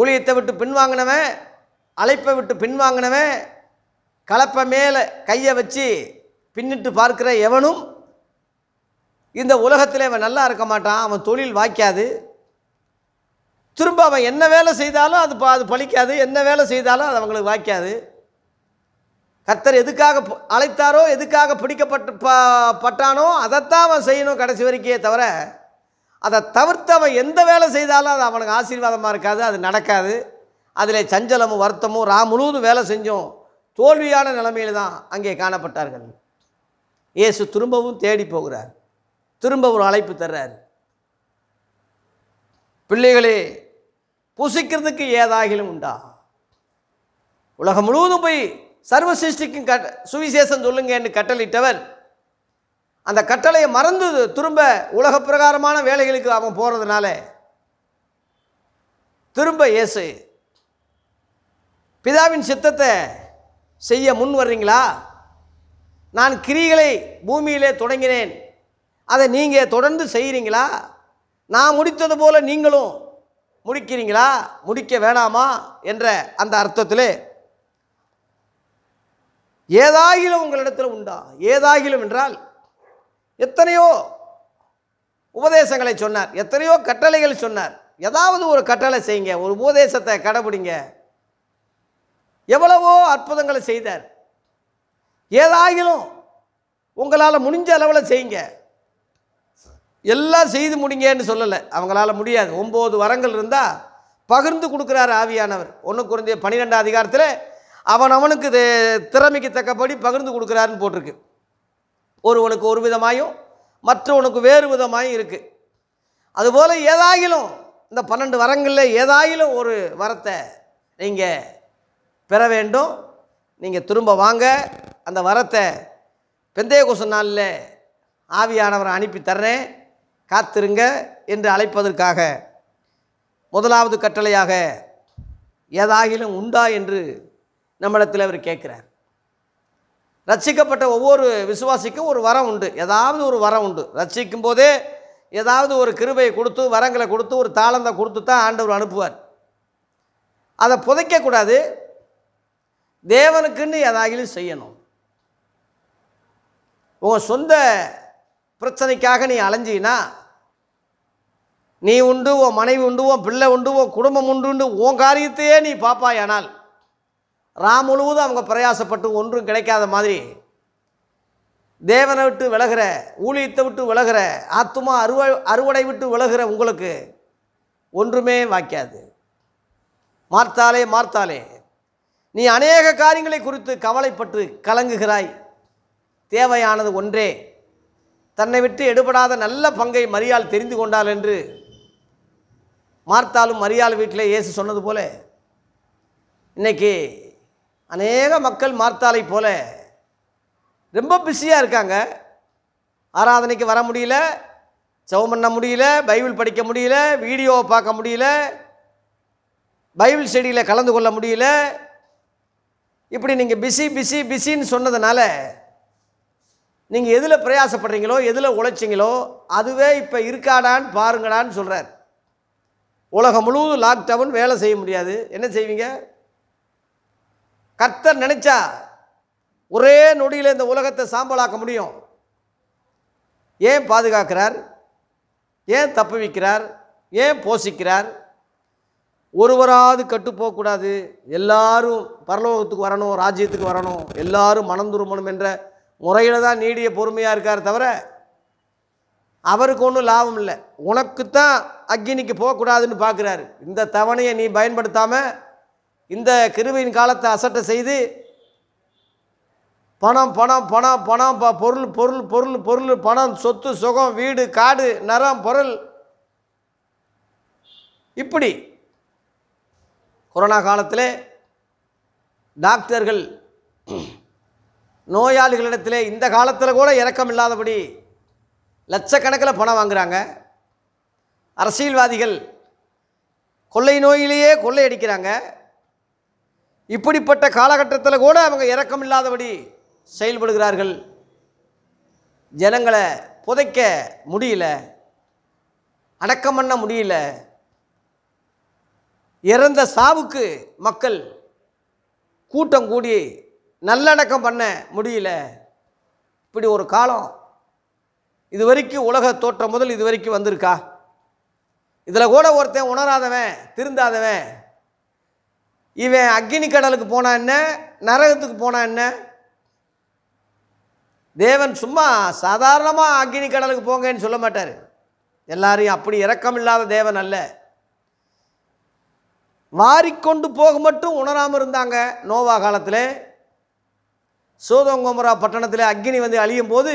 [SPEAKER 1] ஊழியத்தை விட்டு பின்வாங்கினவன் அழைப்பை விட்டு பின்வாங்கினவன் கலப்பை மேலே கையை வச்சு பின்னிட்டு பார்க்குற எவனும் இந்த உலகத்தில் அவன் நல்லா இருக்க மாட்டான் அவன் தொழில் வாய்க்காது திரும்ப அவன் என்ன வேலை செய்தாலும் அது அது பழிக்காது என்ன வேலை செய்தாலும் அது அவங்களுக்கு வாய்க்காது கத்தர் எதுக்காக அழைத்தாரோ எதுக்காக பிடிக்கப்பட்டு பட்டானோ அதைத்தான் அவன் செய்யணும் கடைசி வரைக்கே தவிர அதை தவிர்த்து அவன் எந்த வேலை செய்தாலும் அது அவனுக்கு ஆசீர்வாதமாக இருக்காது அது நடக்காது அதில் சஞ்சலமும் வருத்தமும் ரா முழுவதும் வேலை செஞ்சோம் தோல்வியான நிலைமையில் தான் அங்கே காணப்பட்டார்கள் இயேசு திரும்பவும் தேடி போகிறார் திரும்ப ஒரு அழைப்பு தர்றார் பிள்ளைகளே புசிக்கிறதுக்கு ஏதாகிலும் உண்டா உலகம் முழுவதும் போய் சர்வ சிருஷ்டிக்கும் கட் சுவிசேஷம் சொல்லுங்கன்னு கட்டளிட்டவர் அந்த கட்டளையை மறந்து திரும்ப உலக பிரகாரமான வேலைகளுக்கு அவன் போகிறதுனால திரும்ப இயேசு பிதாவின் சித்தத்தை செய்ய முன் வர்றீங்களா நான் கிரிகளை பூமியிலே தொடங்கினேன் அதை நீங்கள் தொடர்ந்து செய்கிறீங்களா நான் முடித்தது போல் நீங்களும் முடிக்கிறீங்களா முடிக்க வேணாமா என்ற அந்த அர்த்தத்தில் ஏதாகிலும் உங்களிடத்தில் உண்டா ஏதாகிலும் என்றால் எத்தனையோ உபதேசங்களை சொன்னார் எத்தனையோ கட்டளைகள் சொன்னார் ஏதாவது ஒரு கட்டளை செய்யுங்க ஒரு உபதேசத்தை கடைபிடிங்க எவ்வளவோ அற்புதங்களை செய்தார் ஏதாகிலும் உங்களால் முடிஞ்ச அளவில் செய்யுங்க எல்லாம் செய்து முடிங்கன்னு சொல்லலை அவங்களால முடியாது ஒம்பது வரங்கள் இருந்தால் பகிர்ந்து கொடுக்குறார் ஆவியானவர் ஒன்று குறைந்த பன்னிரெண்டாம் அதிகாரத்தில் அவன் அவனுக்கு திறமைக்கு தக்கபடி பகிர்ந்து கொடுக்குறாருன்னு போட்டிருக்கு ஒருவனுக்கு ஒரு விதமாயும் மற்றவனுக்கு வேறு விதமாயும் இருக்குது அதுபோல் ஏதாகிலும் இந்த பன்னெண்டு வரங்களில் ஏதாயிலும் ஒரு வரத்தை நீங்கள் பெற வேண்டும் நீங்கள் திரும்ப வாங்க அந்த வரத்தை பெந்தய கொசு நாளில் ஆவியானவரை அனுப்பி தர்றேன் காத்திருங்க என்று அழைப்பதற்காக முதலாவது கட்டளையாக ஏதாகிலும் உண்டா என்று நம்மிடத்தில் அவர் கேட்குறார் ரட்சிக்கப்பட்ட ஒவ்வொரு விசுவாசிக்கும் ஒரு வரம் உண்டு ஏதாவது ஒரு வரம் உண்டு ரட்சிக்கும் போதே ஏதாவது ஒரு கிருபையை கொடுத்து வரங்களை கொடுத்து ஒரு தாளந்தை கொடுத்து தான் ஆண்டவர் அனுப்புவார் அதை புதைக்கக்கூடாது தேவனுக்குன்னு எதாகிலும் செய்யணும் உன் சொந்த பிரச்சனைக்காக நீ அலைஞ்சினா நீ உண்டு உன் மனைவி உண்டு உன் பிள்ளை உண்டு உன் குடும்பம் உண்டு உன் காரியத்தையே நீ பாப்பாயானால் ராம் முழுவதும் அவங்க பிரயாசப்பட்டு ஒன்றும் கிடைக்காத மாதிரி தேவனை விட்டு விலகிற ஊழியத்தை விட்டு விலகிற ஆத்துமா அறுவ அறுவடை விட்டு விலகிற உங்களுக்கு ஒன்றுமே வாய்க்காது மார்த்தாலே மார்த்தாலே நீ அநேக காரியங்களை குறித்து கவலைப்பட்டு கலங்குகிறாய் தேவையானது ஒன்றே தன்னை விட்டு எடுபடாத நல்ல பங்கை மரியாள் தெரிந்து கொண்டாள் என்று மார்த்தாலும் மரியாள் வீட்டிலே இயேசு சொன்னது போல இன்றைக்கி அநேக மக்கள் மார்த்தாலை போல ரொம்ப பிஸியாக இருக்காங்க ஆராதனைக்கு வர முடியல சவம் பண்ண முடியல பைபிள் படிக்க முடியல வீடியோவை பார்க்க முடியல பைபிள் செடியில் கலந்து கொள்ள முடியல இப்படி நீங்கள் பிஸி பிஸி பிஸின்னு சொன்னதுனால நீங்கள் எதில் பிரயாசப்படுறீங்களோ எதில் உழைச்சிங்களோ அதுவே இப்போ இருக்காடான்னு பாருங்கடான்னு சொல்கிறார் உலகம் முழுவதும் லாக்டவுன் வேலை செய்ய முடியாது என்ன செய்வீங்க கர்த்தர் நினச்சா ஒரே நொடியில் இந்த உலகத்தை சாம்பலாக்க முடியும் ஏன் பாதுகாக்கிறார் ஏன் தப்பு வைக்கிறார் ஏன் போஷிக்கிறார் ஒருவராது கட்டு போகக்கூடாது எல்லாரும் பரலோகத்துக்கு வரணும் ராஜ்யத்துக்கு வரணும் எல்லாரும் மனம் துருமணும் என்ற முறையில் தான் நீடிய பொறுமையாக இருக்கார் தவிர அவருக்கு ஒன்றும் லாபம் இல்லை உனக்குத்தான் அக்னிக்கு போகக்கூடாதுன்னு பார்க்குறாரு இந்த தவணையை நீ பயன்படுத்தாமல் இந்த கிருவியின் காலத்தை அசட்டை செய்து பணம் பணம் பணம் பணம் ப பொருள் பொருள் பொருள் பொருள் பணம் சொத்து சுகம் வீடு காடு நரம் பொருள் இப்படி கொரோனா காலத்தில் டாக்டர்கள் நோயாளிகளிடத்தில் இந்த காலத்தில் கூட இறக்கம் இல்லாதபடி லட்சக்கணக்கில் பணம் வாங்குகிறாங்க அரசியல்வாதிகள் கொள்ளை நோயிலேயே கொள்ளை அடிக்கிறாங்க இப்படிப்பட்ட காலகட்டத்தில் கூட அவங்க இறக்கம் இல்லாதபடி செயல்படுகிறார்கள் ஜனங்களை புதைக்க முடியல அடக்கம் பண்ண முடியல இறந்த சாவுக்கு மக்கள் கூட்டம் கூடி நல்லடக்கம் பண்ண முடியல இப்படி ஒரு காலம் இது வரைக்கும் உலக தோற்றம் முதல் இது வரைக்கும் வந்திருக்கா இதில் கூட ஒருத்தன் உணராதவன் திருந்தாதவன் இவன் அக்னி கடலுக்கு போனா என்ன நரகத்துக்கு போனா என்ன தேவன் சும்மா சாதாரணமாக அக்னி கடலுக்கு போங்கன்னு சொல்ல மாட்டார் எல்லாரையும் அப்படி இறக்கம் இல்லாத தேவன் அல்ல மாறிக்கொண்டு போக மட்டும் உணராமல் இருந்தாங்க நோவா காலத்தில் சோதங்கோமரா பட்டணத்தில் அக்னி வந்து அழியும் போது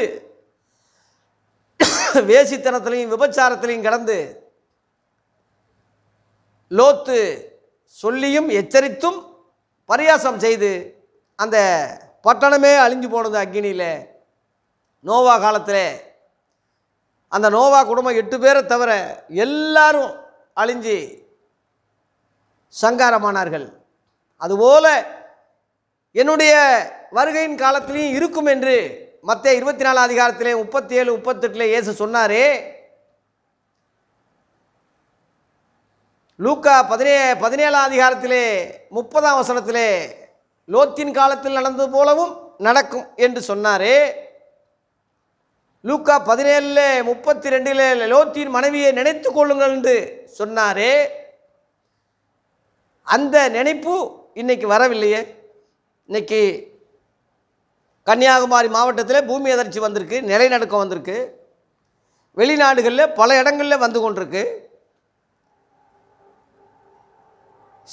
[SPEAKER 1] [COUGHS] வேசித்தனத்திலையும் விபச்சாரத்திலையும் கடந்து லோத்து சொல்லியும் எச்சரித்தும் பரியாசம் செய்து அந்த பட்டணமே அழிஞ்சு போனது அக்னியில் நோவா காலத்தில் அந்த நோவா குடும்பம் எட்டு பேரை தவிர எல்லாரும் அழிஞ்சு சங்காரமானார்கள் அதுபோல என்னுடைய வருகையின் காலத்திலையும் இருக்கும் என்று மற்ற இருபத்தி நாலு அதிகாரத்திலே முப்பத்தி ஏழு முப்பத்தெட்டில் இயேசு சொன்னாரே லூக்கா பதினே பதினேழாம் அதிகாரத்திலே முப்பதாம் வசனத்திலே லோத்தின் காலத்தில் நடந்தது போலவும் நடக்கும் என்று சொன்னாரே லூக்கா பதினேழில் முப்பத்தி ரெண்டில் லோத்தின் மனைவியை நினைத்து கொள்ளுங்கள் என்று சொன்னாரே அந்த நினைப்பு இன்றைக்கி வரவில்லையே இன்றைக்கி கன்னியாகுமரி மாவட்டத்தில் பூமி அதிர்ச்சி வந்திருக்கு நிலைநடுக்கம் வந்திருக்கு வெளிநாடுகளில் பல இடங்களில் வந்து கொண்டிருக்கு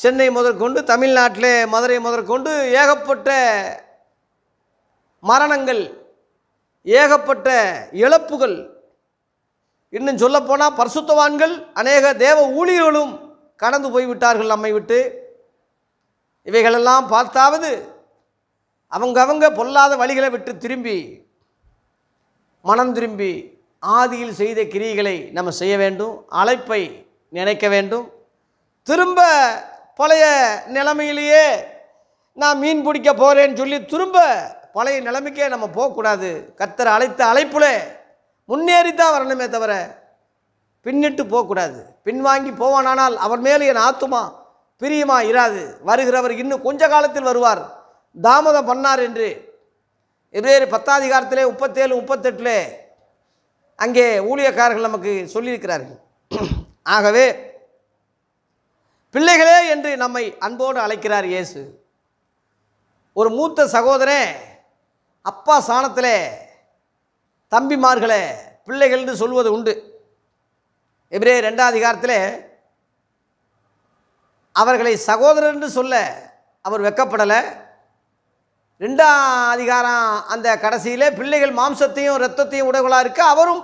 [SPEAKER 1] சென்னை முதற்கொண்டு தமிழ்நாட்டில் மதுரை முதற்கொண்டு ஏகப்பட்ட மரணங்கள் ஏகப்பட்ட இழப்புகள் இன்னும் சொல்லப்போனால் பரிசுத்தவான்கள் அநேக தேவ ஊழியர்களும் கடந்து போய்விட்டார்கள் நம்மை விட்டு இவைகளெல்லாம் பார்த்தாவது அவங்க அவங்க பொல்லாத வழிகளை விட்டு திரும்பி மனம் திரும்பி ஆதியில் செய்த கிரிகளை நம்ம செய்ய வேண்டும் அழைப்பை நினைக்க வேண்டும் திரும்ப பழைய நிலைமையிலேயே நான் மீன் பிடிக்க போகிறேன்னு சொல்லி திரும்ப பழைய நிலைமைக்கே நம்ம போகக்கூடாது கத்தர் அழைத்த அழைப்புல முன்னேறி தான் வரணுமே தவிர பின்னிட்டு போகக்கூடாது பின்வாங்கி போவானானால் அவர் மேலே என் ஆத்துமா பிரியமா இராது வருகிறவர் இன்னும் கொஞ்ச காலத்தில் வருவார் தாமதம் பண்ணார் என்று இவரே பத்தாதிகாரத்திலே முப்பத்தேழு முப்பத்தெட்டில் அங்கே ஊழியக்காரர்கள் நமக்கு சொல்லியிருக்கிறார்கள் ஆகவே பிள்ளைகளே என்று நம்மை அன்போடு அழைக்கிறார் இயேசு ஒரு மூத்த சகோதரே அப்பா சாணத்தில் தம்பிமார்களை பிள்ளைகள்னு சொல்வது உண்டு எப்படியே ரெண்டாம் அதிகாரத்தில் அவர்களை சகோதரர் என்று சொல்ல அவர் வெக்கப்படலை ரெண்டாம் அதிகாரம் அந்த கடைசியில் பிள்ளைகள் மாம்சத்தையும் இரத்தத்தையும் உடையவளாக இருக்க அவரும்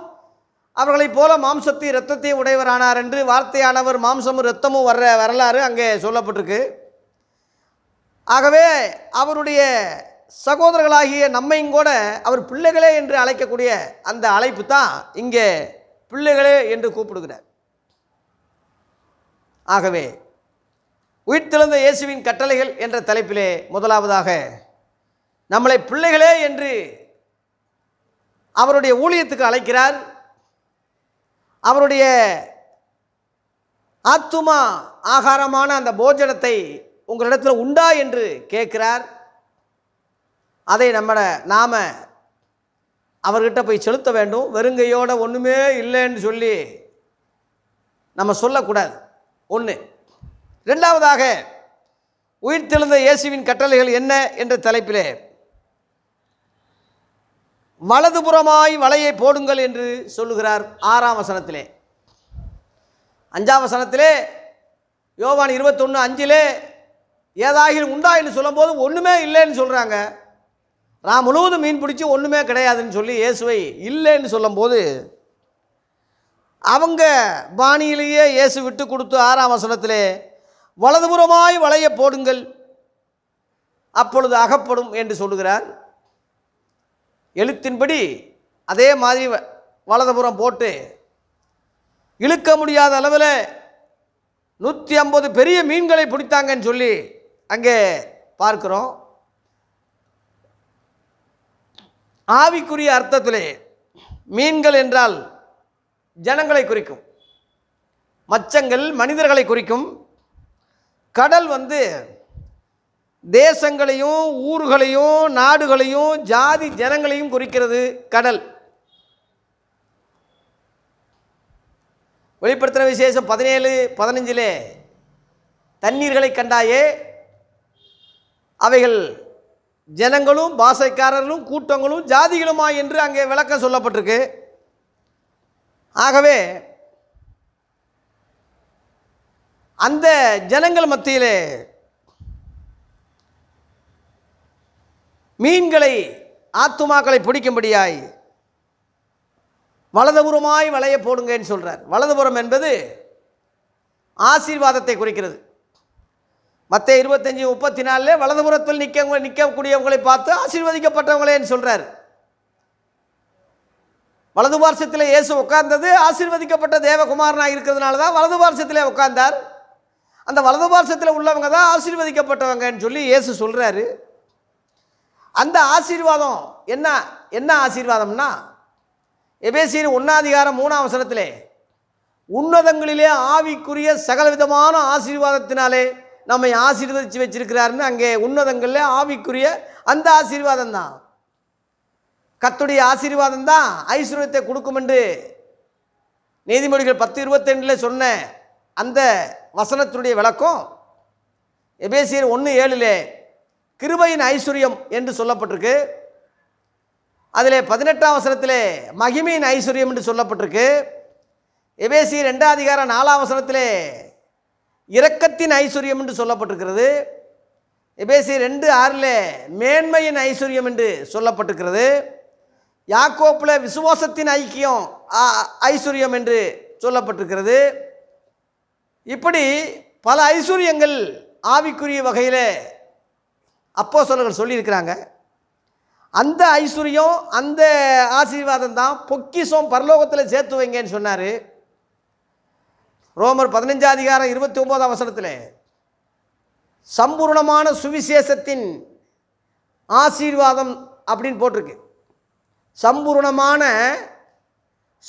[SPEAKER 1] அவர்களைப் போல மாம்சத்தையும் இரத்தத்தையும் உடையவரானார் என்று வார்த்தையானவர் மாம்சமும் இரத்தமும் வர்ற வரலாறு அங்கே சொல்லப்பட்டிருக்கு ஆகவே அவருடைய சகோதரர்களாகிய நம்மையும் கூட அவர் பிள்ளைகளே என்று அழைக்கக்கூடிய அந்த அழைப்பு தான் இங்கே பிள்ளைகளே என்று கூப்பிடுகிறார் ஆகவே உயிர்த்தெழுந்த இயேசுவின் கட்டளைகள் என்ற தலைப்பிலே முதலாவதாக நம்மளை பிள்ளைகளே என்று அவருடைய ஊழியத்துக்கு அழைக்கிறார் அவருடைய ஆத்துமா ஆகாரமான அந்த போஜனத்தை உங்களிடத்தில் உண்டா என்று கேட்கிறார் அதை நம்ம நாம் அவர்கிட்ட போய் செலுத்த வேண்டும் வெறுங்கையோட ஒன்றுமே இல்லைன்னு சொல்லி நம்ம சொல்லக்கூடாது ஒன்று ரெண்டாவதாக உயிர் தெழுந்த இயேசுவின் கட்டளைகள் என்ன என்ற தலைப்பிலே வலதுபுறமாய் வலையை போடுங்கள் என்று சொல்லுகிறார் ஆறாம் வசனத்திலே அஞ்சாம் வசனத்திலே யோவான் இருபத்தொன்று அஞ்சிலே ஏதாகிலும் உண்டா என்று சொல்லும்போது ஒன்றுமே இல்லைன்னு சொல்கிறாங்க நான் முழுவதும் மீன் பிடிச்சி ஒன்றுமே கிடையாதுன்னு சொல்லி இயேசுவை இல்லைன்னு சொல்லும்போது அவங்க பாணியிலேயே இயேசு விட்டு கொடுத்து ஆறாம் வசனத்திலே வலதுபுறமாய் வளைய போடுங்கள் அப்பொழுது அகப்படும் என்று சொல்லுகிறார் எழுத்தின்படி அதே மாதிரி வலதுபுறம் போட்டு இழுக்க முடியாத அளவில் நூற்றி ஐம்பது பெரிய மீன்களை பிடித்தாங்கன்னு சொல்லி அங்கே பார்க்குறோம் ஆவிக்குரிய அர்த்தத்திலே மீன்கள் என்றால் ஜனங்களை குறிக்கும் மச்சங்கள் மனிதர்களை குறிக்கும் கடல் வந்து தேசங்களையும் ஊர்களையும் நாடுகளையும் ஜாதி ஜனங்களையும் குறிக்கிறது கடல் வெளிப்படுத்தின விசேஷம் பதினேழு பதினஞ்சிலே தண்ணீர்களை கண்டாயே அவைகள் ஜனங்களும் பாசைக்காரர்களும் கூட்டங்களும் ஜாதிகளுமா என்று அங்கே விளக்கம் சொல்லப்பட்டிருக்கு ஆகவே அந்த ஜனங்கள் மத்தியிலே மீன்களை ஆத்துமாக்களை பிடிக்கும்படியாய் வலதுபுறமாய் வளைய போடுங்கன்னு சொல்கிறார் வலதுபுறம் என்பது ஆசீர்வாதத்தை குறிக்கிறது மற்ற இருபத்தஞ்சி முப்பத்தி நாலில் வலதுபுறத்தில் நிற்க நிற்கக்கூடியவங்களை பார்த்து ஆசீர்வதிக்கப்பட்டவங்களேன்னு சொல்கிறார் வலது பார்சத்தில் இயேசு உட்கார்ந்தது ஆசீர்வதிக்கப்பட்ட தேவகுமாரனாக இருக்கிறதுனால தான் வலது பார்சத்தில் உட்கார்ந்தார் அந்த வலது பார்சத்தில் உள்ளவங்க தான் ஆசீர்வதிக்கப்பட்டவங்கன்னு சொல்லி இயேசு சொல்கிறாரு அந்த ஆசீர்வாதம் என்ன என்ன ஆசீர்வாதம்னா எபேசியர் ஒன்னாதிகாரம் மூணாம் வசனத்திலே உன்னதங்களிலே ஆவிக்குரிய சகலவிதமான ஆசீர்வாதத்தினாலே நம்மை ஆசீர்வதிச்சு வச்சிருக்கிறாருன்னு அங்கே உன்னதங்களில் ஆவிக்குரிய அந்த ஆசீர்வாதம் தான் கத்துடைய ஆசீர்வாதம் தான் ஐஸ்வர்யத்தை கொடுக்கும் என்று நீதிமொழிகள் பத்து இருபத்தெண்டில் சொன்ன அந்த வசனத்தினுடைய விளக்கம் எபேசியர் ஒன்று ஏழில் கிருபையின் ஐஸ்வர்யம் என்று சொல்லப்பட்டிருக்கு அதில் பதினெட்டாம் வசனத்தில் மகிமையின் ஐஸ்வர்யம் என்று சொல்லப்பட்டிருக்கு எபேசி ரெண்டாம் அதிகாரம் நாலாம் வசனத்தில் இரக்கத்தின் ஐஸ்வர்யம் என்று சொல்லப்பட்டிருக்கிறது எபேசி ரெண்டு ஆறில் மேன்மையின் ஐஸ்வர்யம் என்று சொல்லப்பட்டிருக்கிறது யாக்கோப்பில் விசுவாசத்தின் ஐக்கியம் ஐஸ்வர்யம் என்று சொல்லப்பட்டிருக்கிறது இப்படி பல ஐஸ்வர்யங்கள் ஆவிக்குரிய வகையில் அப்போ சொல்லுங்கள் சொல்லியிருக்கிறாங்க அந்த ஐஸ்வர்யம் அந்த ஆசீர்வாதம் தான் பொக்கிசம் பரலோகத்தில் சேர்த்து வைங்கன்னு சொன்னார் ரோமர் பதினைஞ்சாம் அதிகாரம் இருபத்தி ஒம்பது அவசரத்தில் சம்பூர்ணமான சுவிசேஷத்தின் ஆசீர்வாதம் அப்படின்னு போட்டிருக்கு சம்பூர்ணமான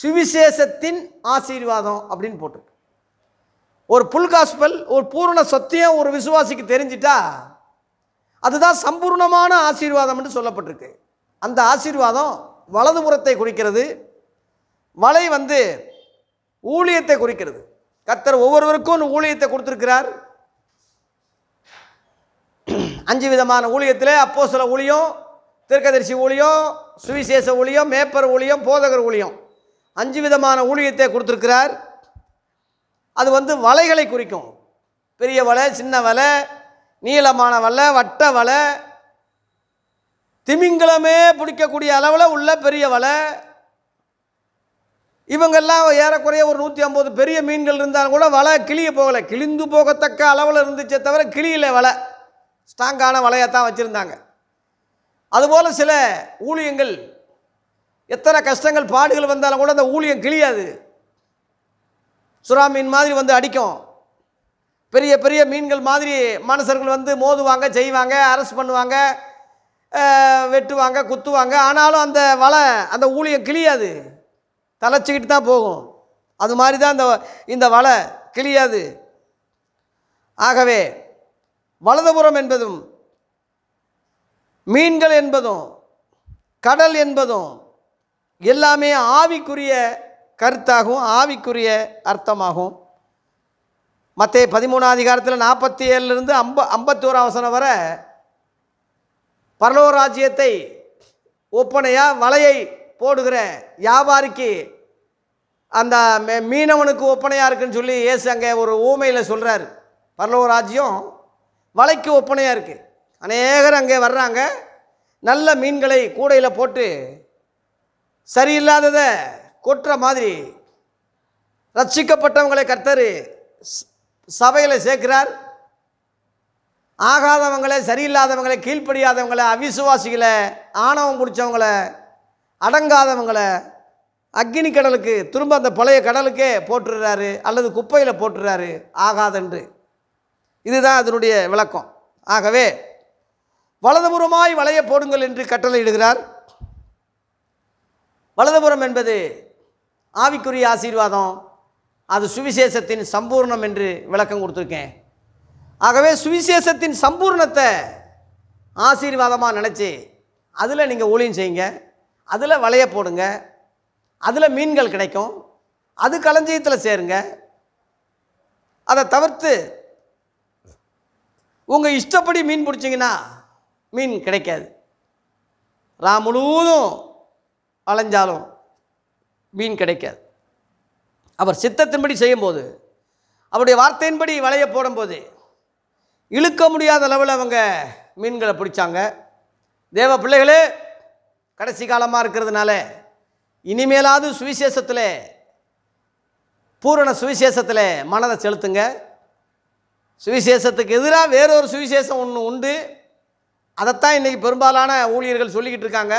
[SPEAKER 1] சுவிசேஷத்தின் ஆசீர்வாதம் அப்படின்னு போட்டிருக்கு ஒரு புல்காஸ்பல் ஒரு பூரண சத்தியம் ஒரு விசுவாசிக்கு தெரிஞ்சிட்டா அதுதான் சம்பூர்ணமான ஆசீர்வாதம் என்று சொல்லப்பட்டிருக்கு அந்த ஆசீர்வாதம் வலதுபுறத்தை குறிக்கிறது வலை வந்து ஊழியத்தை குறிக்கிறது கத்தர் ஒவ்வொருவருக்கும் ஊழியத்தை கொடுத்துருக்கிறார் அஞ்சு விதமான ஊழியத்தில் அப்போ சில ஊழியம் திருக்கதரிசி ஊழியம் சுவிசேஷ ஊழியம் மேப்பர் ஊழியம் போதகர் ஊழியம் அஞ்சு விதமான ஊழியத்தை கொடுத்துருக்கிறார் அது வந்து வலைகளை குறிக்கும் பெரிய வலை சின்ன வலை நீளமான வலை வட்ட வலை திமிங்கலமே பிடிக்கக்கூடிய அளவில் உள்ள பெரிய வலை இவங்கெல்லாம் ஏறக்குறைய ஒரு நூற்றி ஐம்பது பெரிய மீன்கள் இருந்தாலும் கூட வலை கிளிய போகலை கிழிந்து போகத்தக்க அளவில் இருந்துச்சே தவிர கிளியில் வலை ஸ்ட்ராங்கான வலையாக தான் வச்சுருந்தாங்க அதுபோல் சில ஊழியங்கள் எத்தனை கஷ்டங்கள் பாடுகள் வந்தாலும் கூட அந்த ஊழியம் கிழியாது சுறா மீன் மாதிரி வந்து அடிக்கும் பெரிய பெரிய மீன்கள் மாதிரி மனுஷர்கள் வந்து மோதுவாங்க செய்வாங்க அரசு பண்ணுவாங்க வெட்டுவாங்க குத்துவாங்க ஆனாலும் அந்த வலை அந்த ஊழியம் கிழியாது தலைச்சிக்கிட்டு தான் போகும் அது மாதிரி தான் இந்த இந்த வலை கிளியாது ஆகவே வலதுபுறம் என்பதும் மீன்கள் என்பதும் கடல் என்பதும் எல்லாமே ஆவிக்குரிய கருத்தாகவும் ஆவிக்குரிய அர்த்தமாகும் மற்ற பதிமூணாம் அதிகாரத்தில் நாற்பத்தி ஏழுலேருந்து அம்ப ஐம்பத்தோரா வசனம் வர ராஜ்யத்தை ஒப்பனையாக வலையை போடுகிற வியாபாரிக்கு அந்த மீனவனுக்கு ஒப்பனையாக இருக்குன்னு சொல்லி ஏசு அங்கே ஒரு ஊமையில் சொல்கிறார் பரலோக ராஜ்யம் வலைக்கு ஒப்பனையாக இருக்குது அநேகர் அங்கே வர்றாங்க நல்ல மீன்களை கூடையில் போட்டு சரியில்லாததை கொட்டுற மாதிரி ரட்சிக்கப்பட்டவங்களை கர்த்தர் சபையில் சேர்க்கிறார் ஆகாதவங்களை சரியில்லாதவங்களை கீழ்ப்படியாதவங்களை அவிசுவாசிகளை ஆணவம் பிடிச்சவங்களை அடங்காதவங்களை அக்னி கடலுக்கு திரும்ப அந்த பழைய கடலுக்கே போட்டுடுறாரு அல்லது குப்பையில் போட்டுடுறாரு ஆகாதென்று இதுதான் அதனுடைய விளக்கம் ஆகவே வலதுபுறமாய் வளைய போடுங்கள் என்று கட்டளையிடுகிறார் வலதுபுறம் என்பது ஆவிக்குரிய ஆசீர்வாதம் அது சுவிசேஷத்தின் சம்பூர்ணம் என்று விளக்கம் கொடுத்துருக்கேன் ஆகவே சுவிசேஷத்தின் சம்பூர்ணத்தை ஆசீர்வாதமாக நினச்சி அதில் நீங்கள் ஊழியம் செய்யுங்க அதில் வலையை போடுங்க அதில் மீன்கள் கிடைக்கும் அது களஞ்சியத்தில் சேருங்க அதை தவிர்த்து உங்கள் இஷ்டப்படி மீன் பிடிச்சிங்கன்னா மீன் கிடைக்காது நான் முழுவதும் வளைஞ்சாலும் மீன் கிடைக்காது அவர் சித்தத்தின்படி செய்யும்போது அவருடைய வார்த்தையின்படி வலையை போடும்போது இழுக்க முடியாத அளவில் அவங்க மீன்களை பிடிச்சாங்க தேவ பிள்ளைகளே கடைசி காலமாக இருக்கிறதுனால இனிமேலாவது சுவிசேஷத்தில் பூரண சுவிசேஷத்தில் மனதை செலுத்துங்க சுவிசேஷத்துக்கு எதிராக வேறொரு சுவிசேஷம் ஒன்று உண்டு அதைத்தான் இன்றைக்கி பெரும்பாலான ஊழியர்கள் சொல்லிக்கிட்டு இருக்காங்க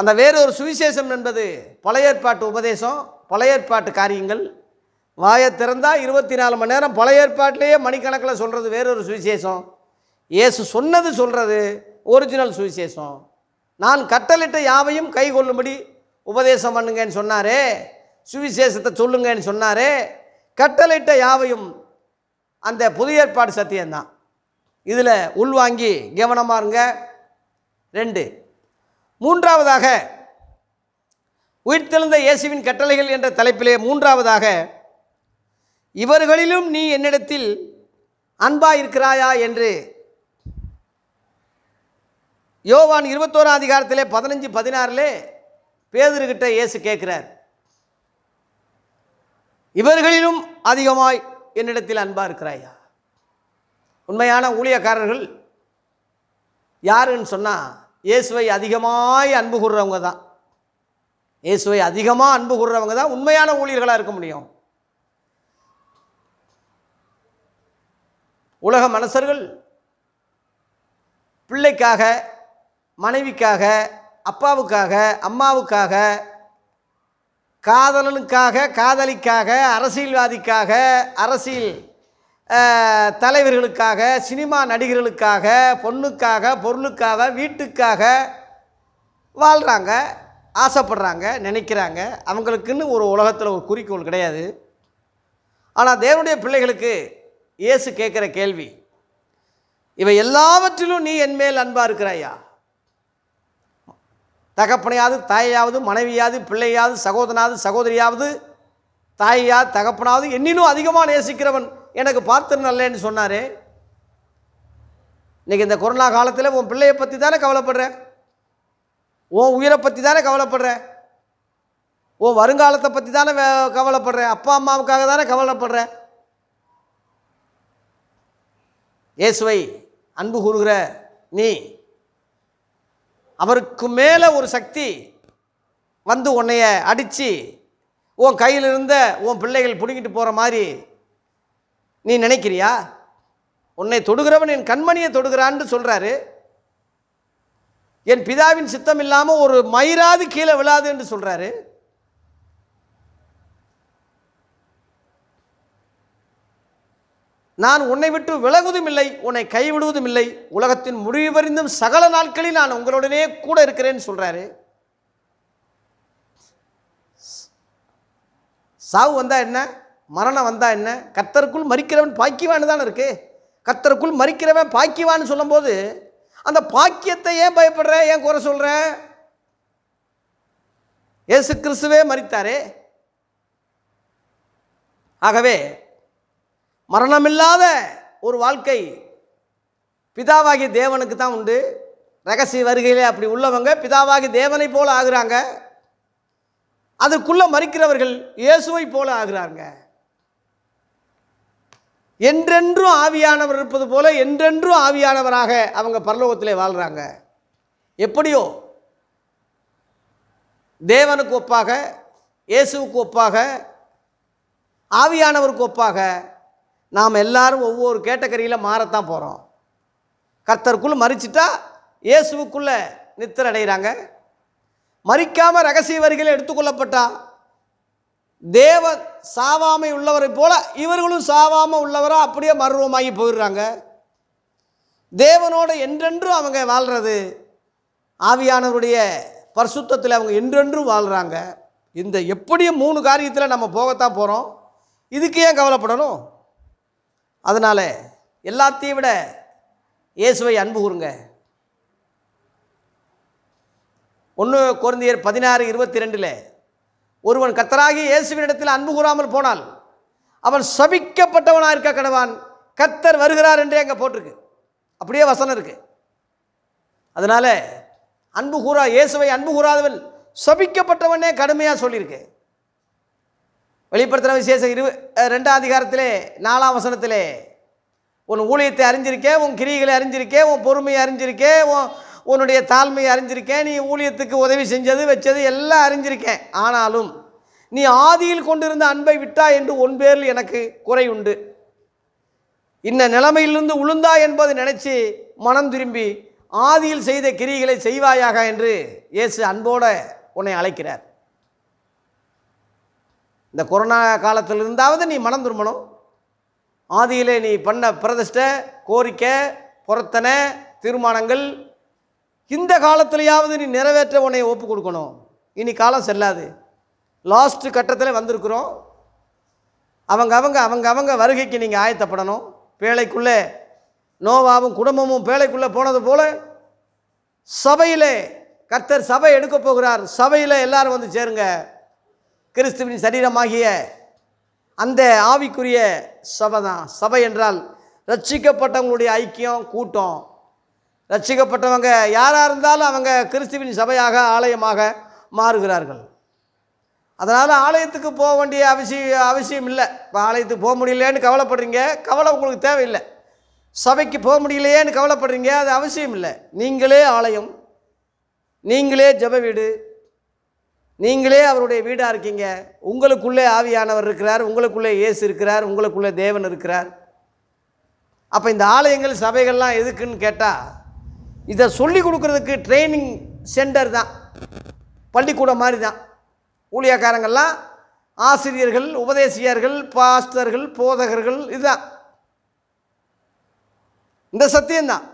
[SPEAKER 1] அந்த வேறொரு சுவிசேஷம் என்பது பழைய ஏற்பாட்டு உபதேசம் பழைய ஏற்பாட்டு காரியங்கள் வாயை திறந்தால் இருபத்தி நாலு மணி நேரம் பழைய ஏற்பாட்டிலேயே மணிக்கணக்கில் சொல்கிறது வேறொரு சுவிசேஷம் இயேசு சொன்னது சொல்கிறது ஒரிஜினல் சுவிசேஷம் நான் கட்டளிட்ட யாவையும் கை கொள்ளும்படி உபதேசம் பண்ணுங்கன்னு சொன்னாரே சுவிசேஷத்தை சொல்லுங்கன்னு சொன்னாரே கட்டளிட்ட யாவையும் அந்த புதிய ஏற்பாடு சத்தியம்தான் இதில் உள்வாங்கி கவனமாக இருங்க ரெண்டு மூன்றாவதாக உயிர்த்தெழுந்த இயேசுவின் கட்டளைகள் என்ற தலைப்பிலே மூன்றாவதாக இவர்களிலும் நீ என்னிடத்தில் அன்பாக இருக்கிறாயா என்று யோவான் இருபத்தோரா அதிகாரத்திலே பதினஞ்சு பதினாறுலே பேதர்கிட்ட இயேசு கேட்குறார் இவர்களிலும் அதிகமாய் என்னிடத்தில் அன்பாக இருக்கிறாயா உண்மையான ஊழியக்காரர்கள் யாருன்னு சொன்னால் இயேசுவை அதிகமாய் அன்பு கூறுறவங்க தான் இயேசுவை அதிகமாக அன்பு கூறுறவங்க தான் உண்மையான ஊழியர்களாக இருக்க முடியும் உலக மனசர்கள் பிள்ளைக்காக மனைவிக்காக அப்பாவுக்காக அம்மாவுக்காக காதலனுக்காக காதலிக்காக அரசியல்வாதிக்காக அரசியல் தலைவர்களுக்காக சினிமா நடிகர்களுக்காக பொண்ணுக்காக பொருளுக்காக வீட்டுக்காக வாழ்கிறாங்க ஆசைப்படுறாங்க நினைக்கிறாங்க அவங்களுக்குன்னு ஒரு உலகத்தில் ஒரு குறிக்கோள் கிடையாது ஆனால் தேவனுடைய பிள்ளைகளுக்கு இயேசு கேட்குற கேள்வி இவை எல்லாவற்றிலும் நீ என்மேல் அன்பாக இருக்கிறாயா தகப்பனையாவது தாயையாவது மனைவியாவது பிள்ளையாவது சகோதரனாவது சகோதரியாவது தாயா தகப்பனாவது என்னிலும் அதிகமாக நேசிக்கிறவன் எனக்கு பார்த்து நல்லேன்னு சொன்னாரே இன்றைக்கி இந்த கொரோனா காலத்தில் உன் பிள்ளையை பற்றி தானே கவலைப்படுற உன் உயிரை பற்றி தானே கவலைப்படுற உன் வருங்காலத்தை பற்றி தானே கவலைப்படுற அப்பா அம்மாவுக்காக தானே கவலைப்படுற இயேசுவை அன்பு கூறுகிற நீ அவருக்கு மேலே ஒரு சக்தி வந்து உன்னைய அடித்து உன் கையில் இருந்த உன் பிள்ளைகள் பிடுங்கிட்டு போகிற மாதிரி நீ நினைக்கிறியா உன்னை தொடுகிறவன் என் கண்மணியை தொடுகிறான்னு சொல்கிறாரு என் பிதாவின் சித்தம் இல்லாமல் ஒரு மயிராது கீழே விழாது என்று சொல்கிறாரு நான் உன்னை விட்டு விலகுவதும் இல்லை உன்னை கைவிடுவதும் இல்லை உலகத்தின் முடிவறிந்தும் சகல நாட்களில் நான் உங்களுடனே கூட இருக்கிறேன்னு சொல்கிறாரு சாவு வந்தால் என்ன மரணம் வந்தால் என்ன கத்தருக்குள் மறிக்கிறவன் பாக்கிவான்னு தானே இருக்கு கத்தருக்குள் மறிக்கிறவன் பாக்கிவான்னு சொல்லும்போது அந்த பாக்கியத்தை ஏன் பயப்படுற ஏன் குறை சொல்கிற ஏசு கிறிஸ்துவே மறித்தாரே ஆகவே மரணமில்லாத ஒரு வாழ்க்கை பிதாவாகி தேவனுக்கு தான் உண்டு ரகசிய வருகையிலே அப்படி உள்ளவங்க பிதாவாகி தேவனை போல ஆகுறாங்க அதுக்குள்ளே மறிக்கிறவர்கள் இயேசுவை போல ஆகிறாங்க என்றென்றும் ஆவியானவர் இருப்பது போல என்றென்றும் ஆவியானவராக அவங்க பரலோகத்திலே வாழ்கிறாங்க எப்படியோ தேவனுக்கு ஒப்பாக இயேசுவுக்கு ஒப்பாக ஆவியானவருக்கு ஒப்பாக நாம் எல்லாரும் ஒவ்வொரு கேட்டகரியில் மாறத்தான் போகிறோம் கர்த்தருக்குள்ளே மறிச்சிட்டா இயேசுவுக்குள்ளே நித்திர அடைகிறாங்க மறிக்காமல் ரகசிய வரிகள் எடுத்துக்கொள்ளப்பட்டா தேவ சாவாமை உள்ளவரை போல இவர்களும் சாவாமல் உள்ளவராக அப்படியே மர்வமாகி போயிடுறாங்க தேவனோடு என்றென்றும் அவங்க வாழ்கிறது ஆவியானவருடைய பரிசுத்தத்தில் அவங்க என்றென்றும் வாழ்கிறாங்க இந்த எப்படியும் மூணு காரியத்தில் நம்ம போகத்தான் போகிறோம் இதுக்கு ஏன் கவலைப்படணும் அதனால் எல்லாத்தையும் விட இயேசுவை அன்பு கூறுங்க ஒன்று குழந்தையர் பதினாறு இருபத்தி ரெண்டில் ஒருவன் கத்தராகி இயேசுவினிடத்தில் அன்பு கூறாமல் போனால் அவன் சபிக்கப்பட்டவனாக இருக்க கடவான் கத்தர் வருகிறார் என்றே அங்கே போட்டிருக்கு அப்படியே வசனம் இருக்கு அதனால் அன்பு கூறா இயேசுவை அன்பு கூறாதவன் சபிக்கப்பட்டவனே கடுமையாக சொல்லியிருக்கு வெளிப்படுத்தின விசேஷம் இரு ரெண்டாம் அதிகாரத்திலே நாலாம் வசனத்திலே உன் ஊழியத்தை அறிஞ்சிருக்கே உன் கிரிகளை அறிஞ்சிருக்கே உன் பொறுமையை அறிஞ்சிருக்கே உன் உன்னுடைய தாழ்மையை அறிஞ்சிருக்கேன் நீ ஊழியத்துக்கு உதவி செஞ்சது வச்சது எல்லாம் அறிஞ்சிருக்கேன் ஆனாலும் நீ ஆதியில் கொண்டிருந்த அன்பை விட்டா என்று உன் பேரில் எனக்கு குறை உண்டு இன்ன நிலைமையிலிருந்து உளுந்தா என்பது நினச்சி மனம் திரும்பி ஆதியில் செய்த கிரிகளை செய்வாயாக என்று இயேசு அன்போடு உன்னை அழைக்கிறார் இந்த கொரோனா காலத்தில் இருந்தாவது நீ மனம் திரும்பணும் ஆதியிலே நீ பண்ண பிரதிஷ்ட கோரிக்கை புறத்தனை தீர்மானங்கள் இந்த காலத்திலேயாவது நீ நிறைவேற்ற உன்னை ஒப்பு கொடுக்கணும் இனி காலம் செல்லாது லாஸ்ட்டு கட்டத்தில் வந்திருக்கிறோம் அவங்க அவங்க அவங்க அவங்க வருகைக்கு நீங்கள் ஆயத்தப்படணும் பேழைக்குள்ளே நோவாவும் குடும்பமும் பேழைக்குள்ளே போனது போல் சபையிலே கர்த்தர் சபை எடுக்க போகிறார் சபையில் எல்லாரும் வந்து சேருங்க கிறிஸ்துவின் சரீரமாகிய அந்த ஆவிக்குரிய சபை தான் சபை என்றால் ரட்சிக்கப்பட்டவங்களுடைய ஐக்கியம் கூட்டம் ரட்சிக்கப்பட்டவங்க யாராக இருந்தாலும் அவங்க கிறிஸ்துவின் சபையாக ஆலயமாக மாறுகிறார்கள் அதனால் ஆலயத்துக்கு போக வேண்டிய அவசியம் அவசியம் இல்லை இப்போ ஆலயத்துக்கு போக முடியலையேன்னு கவலைப்படுறீங்க கவலை உங்களுக்கு தேவையில்லை சபைக்கு போக முடியலையேன்னு கவலைப்படுறீங்க அது அவசியம் இல்லை நீங்களே ஆலயம் நீங்களே ஜப வீடு நீங்களே அவருடைய வீடாக இருக்கீங்க உங்களுக்குள்ளே ஆவியானவர் இருக்கிறார் உங்களுக்குள்ளே இயேசு இருக்கிறார் உங்களுக்குள்ளே தேவன் இருக்கிறார் அப்போ இந்த ஆலயங்கள் சபைகள்லாம் எதுக்குன்னு கேட்டால் இதை சொல்லி கொடுக்குறதுக்கு ட்ரைனிங் சென்டர் தான் பள்ளிக்கூடம் மாதிரி தான் ஊழியக்காரங்கள்லாம் ஆசிரியர்கள் உபதேசியர்கள் பாஸ்டர்கள் போதகர்கள் இதுதான் இந்த சத்தியம்தான்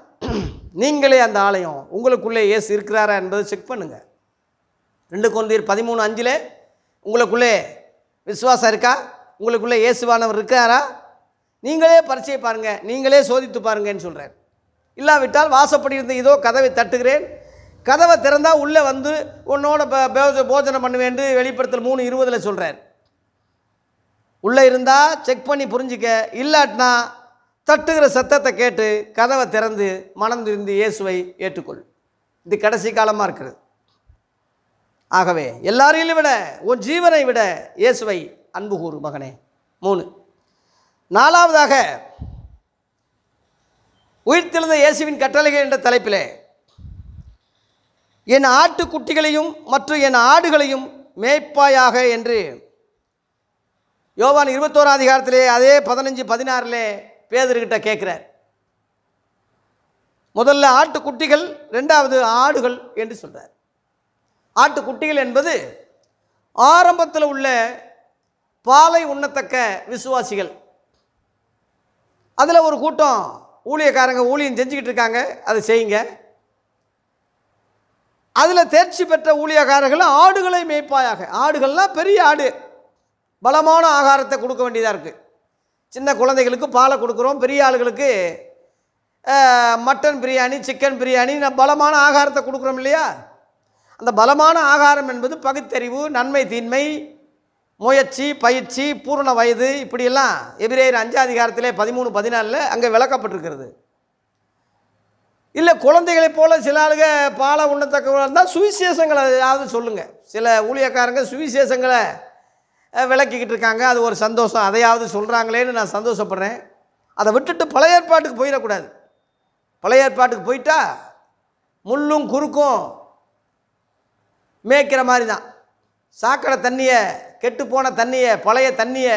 [SPEAKER 1] நீங்களே அந்த ஆலயம் உங்களுக்குள்ளே ஏசு இருக்கிறாரா என்பதை செக் பண்ணுங்கள் ரெண்டு குழந்தையர் பதிமூணு அஞ்சில் உங்களுக்குள்ளே விசுவாசம் இருக்கா உங்களுக்குள்ளே இயேசுவானவர் இருக்காரா நீங்களே பரிச்சையை பாருங்கள் நீங்களே சோதித்து பாருங்கன்னு சொல்கிறார் இல்லாவிட்டால் வாசப்படி இருந்த இதோ கதவை தட்டுகிறேன் கதவை திறந்தால் உள்ளே வந்து உன்னோட போஜனம் பண்ணுவேன் வெளிப்படுத்தல் மூணு இருபதில் சொல்கிறார் உள்ளே இருந்தால் செக் பண்ணி புரிஞ்சிக்க இல்லாட்டினா தட்டுகிற சத்தத்தை கேட்டு கதவை திறந்து மனம் திருந்து இயேசுவை ஏற்றுக்கொள் இது கடைசி காலமாக இருக்கிறது ஆகவே எல்லாரையும் விட உன் ஜீவனை விட இயேசுவை அன்பு கூறு மகனே மூணு நாலாவதாக உயிர்த்தெழுந்த இயேசுவின் கட்டளைகள் என்ற தலைப்பிலே என் ஆட்டுக்குட்டிகளையும் மற்றும் என் ஆடுகளையும் மேய்ப்பாயாக என்று யோவான் இருபத்தோரா அதிகாரத்திலே அதே பதினஞ்சு பதினாறிலே பேதர்கிட்ட கேட்குறார் முதல்ல ஆட்டுக்குட்டிகள் ரெண்டாவது ஆடுகள் என்று சொல்கிறார் ஆட்டுக்குட்டிகள் என்பது ஆரம்பத்தில் உள்ள பாலை உண்ணத்தக்க விசுவாசிகள் அதில் ஒரு கூட்டம் ஊழியக்காரங்க ஊழியம் செஞ்சுக்கிட்டு இருக்காங்க அதை செய்யுங்க அதில் தேர்ச்சி பெற்ற ஊழியக்காரர்கள் ஆடுகளை மேய்ப்பாயாக ஆடுகள்லாம் பெரிய ஆடு பலமான ஆகாரத்தை கொடுக்க வேண்டியதாக இருக்குது சின்ன குழந்தைகளுக்கு பாலை கொடுக்குறோம் பெரிய ஆளுகளுக்கு மட்டன் பிரியாணி சிக்கன் பிரியாணி பலமான ஆகாரத்தை கொடுக்குறோம் இல்லையா அந்த பலமான ஆகாரம் என்பது பகுத்தறிவு நன்மை தீன்மை முயற்சி பயிற்சி பூரண வயது இப்படியெல்லாம் எபிரேயர் அஞ்சாதிகாரத்திலே அதிகாரத்திலே பதிமூணு பதினாலில் அங்கே விளக்கப்பட்டிருக்கிறது இல்லை குழந்தைகளைப் போல் சில ஆளுக பாலை உண்ணத்தக்கவங்களாக இருந்தால் சுவிசேஷங்களை ஏதாவது சொல்லுங்கள் சில ஊழியக்காரங்க சுவிசேஷங்களை விளக்கிக்கிட்டு இருக்காங்க அது ஒரு சந்தோஷம் அதையாவது சொல்கிறாங்களேன்னு நான் சந்தோஷப்படுறேன் அதை விட்டுட்டு பழைய ஏற்பாட்டுக்கு போயிடக்கூடாது பழைய ஏற்பாட்டுக்கு போயிட்டா முள்ளும் குறுக்கும் மேய்க்கிற மாதிரி தான் சாக்கடை தண்ணியை கெட்டு போன தண்ணியை பழைய தண்ணியை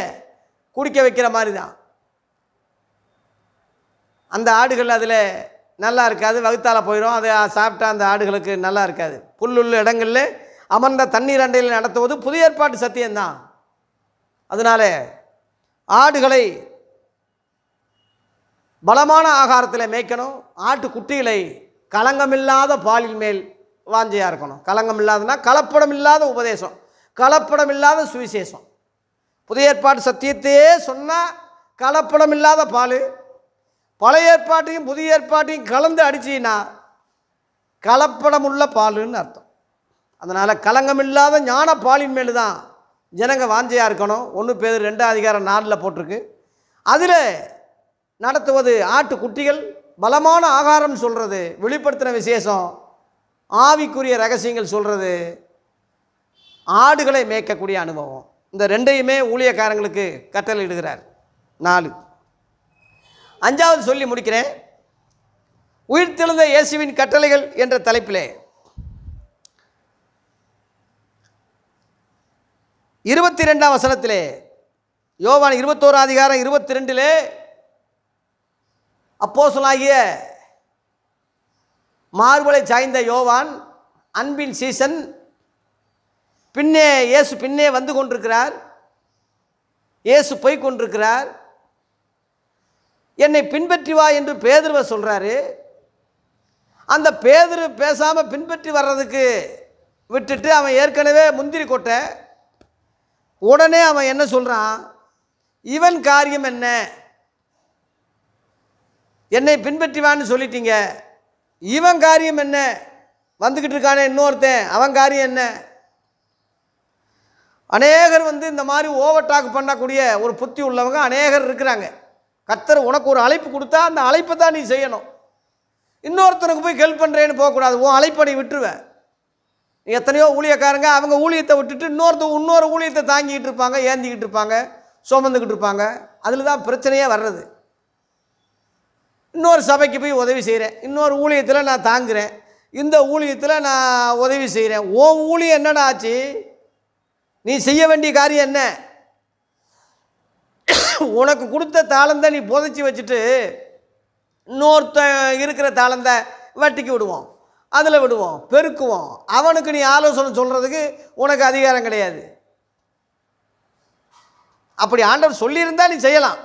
[SPEAKER 1] குடிக்க வைக்கிற மாதிரி தான் அந்த ஆடுகள் அதில் நல்லா இருக்காது வகுத்தால் போயிடும் அதை சாப்பிட்டா அந்த ஆடுகளுக்கு நல்லா இருக்காது புல்லுள்ள இடங்களில் அமர்ந்த தண்ணீர் அண்டையில் நடத்துவது புதிய ஏற்பாட்டு சத்தியம்தான் அதனால் ஆடுகளை பலமான ஆகாரத்தில் மேய்க்கணும் ஆட்டு குட்டிகளை களங்கமில்லாத பாலின் மேல் வாஞ்சையாக இருக்கணும் கலங்கம் இல்லாதனா கலப்படம் இல்லாத உபதேசம் கலப்படம் இல்லாத சுவிசேஷம் புதிய ஏற்பாடு சத்தியத்தையே சொன்னால் கலப்படம் இல்லாத பால் பழைய ஏற்பாட்டையும் புதிய ஏற்பாட்டையும் கலந்து அடிச்சின்னா கலப்படம் உள்ள பாலுன்னு அர்த்தம் அதனால் கலங்கம் இல்லாத ஞான பாலின் மேல் தான் ஜனங்க வாஞ்சையாக இருக்கணும் ஒன்று பேர் ரெண்டாம் அதிகாரம் நாளில் போட்டிருக்கு அதில் நடத்துவது ஆட்டு குட்டிகள் பலமான ஆகாரம் சொல்கிறது வெளிப்படுத்தின விசேஷம் ஆவிக்குரிய ரகசியங்கள் சொல்கிறது ஆடுகளை மேய்க்கக்கூடிய அனுபவம் இந்த ரெண்டையுமே ஊழியக்காரங்களுக்கு கட்டளையிடுகிறார் நாலு அஞ்சாவது சொல்லி முடிக்கிறேன் உயிர் தெழுந்த இயேசுவின் கட்டளைகள் என்ற தலைப்பிலே இருபத்தி ரெண்டாம் வசனத்திலே யோவான் இருபத்தோரா அதிகாரம் இருபத்தி ரெண்டிலே அப்போசனாகிய மார்பலை சாய்ந்த யோவான் அன்பின் சீசன் பின்னே இயேசு பின்னே வந்து கொண்டிருக்கிறார் இயேசு போய் கொண்டிருக்கிறார் என்னை பின்பற்றி வா என்று பேதுருவை சொல்கிறாரு அந்த பேதுரு பேசாமல் பின்பற்றி வர்றதுக்கு விட்டுட்டு அவன் ஏற்கனவே முந்திரி கொட்டை உடனே அவன் என்ன சொல்கிறான் இவன் காரியம் என்ன என்னை பின்பற்றிவான்னு சொல்லிட்டீங்க இவன் காரியம் என்ன வந்துக்கிட்டு இருக்கானே இன்னொருத்தன் அவன் காரியம் என்ன அநேகர் வந்து இந்த மாதிரி ஓவர்டாக் பண்ணக்கூடிய ஒரு புத்தி உள்ளவங்க அநேகர் இருக்கிறாங்க கத்தர் உனக்கு ஒரு அழைப்பு கொடுத்தா அந்த அழைப்பை தான் நீ செய்யணும் இன்னொருத்தனுக்கு போய் ஹெல்ப் பண்ணுறேன்னு போகக்கூடாது உன் அழைப்பை நீ விட்டுருவேன் எத்தனையோ ஊழியக்காரங்க அவங்க ஊழியத்தை விட்டுட்டு இன்னொருத்த இன்னொரு ஊழியத்தை தாங்கிக்கிட்டு இருப்பாங்க ஏந்திக்கிட்டு இருப்பாங்க சுமந்துக்கிட்டு இருப்பாங்க அதில் தான் பிரச்சனையே வர்றது இன்னொரு சபைக்கு போய் உதவி செய்கிறேன் இன்னொரு ஊழியத்தில் நான் தாங்குகிறேன் இந்த ஊழியத்தில் நான் உதவி செய்கிறேன் ஓ ஊழியம் என்னடா ஆச்சு நீ செய்ய வேண்டிய காரியம் என்ன உனக்கு கொடுத்த தாளந்தை நீ புதைச்சி வச்சுட்டு இன்னொருத்த இருக்கிற தாளந்தை வட்டிக்கு விடுவோம் அதில் விடுவோம் பெருக்குவோம் அவனுக்கு நீ ஆலோசனை சொல்கிறதுக்கு உனக்கு அதிகாரம் கிடையாது அப்படி ஆண்டவர் சொல்லியிருந்தால் நீ செய்யலாம்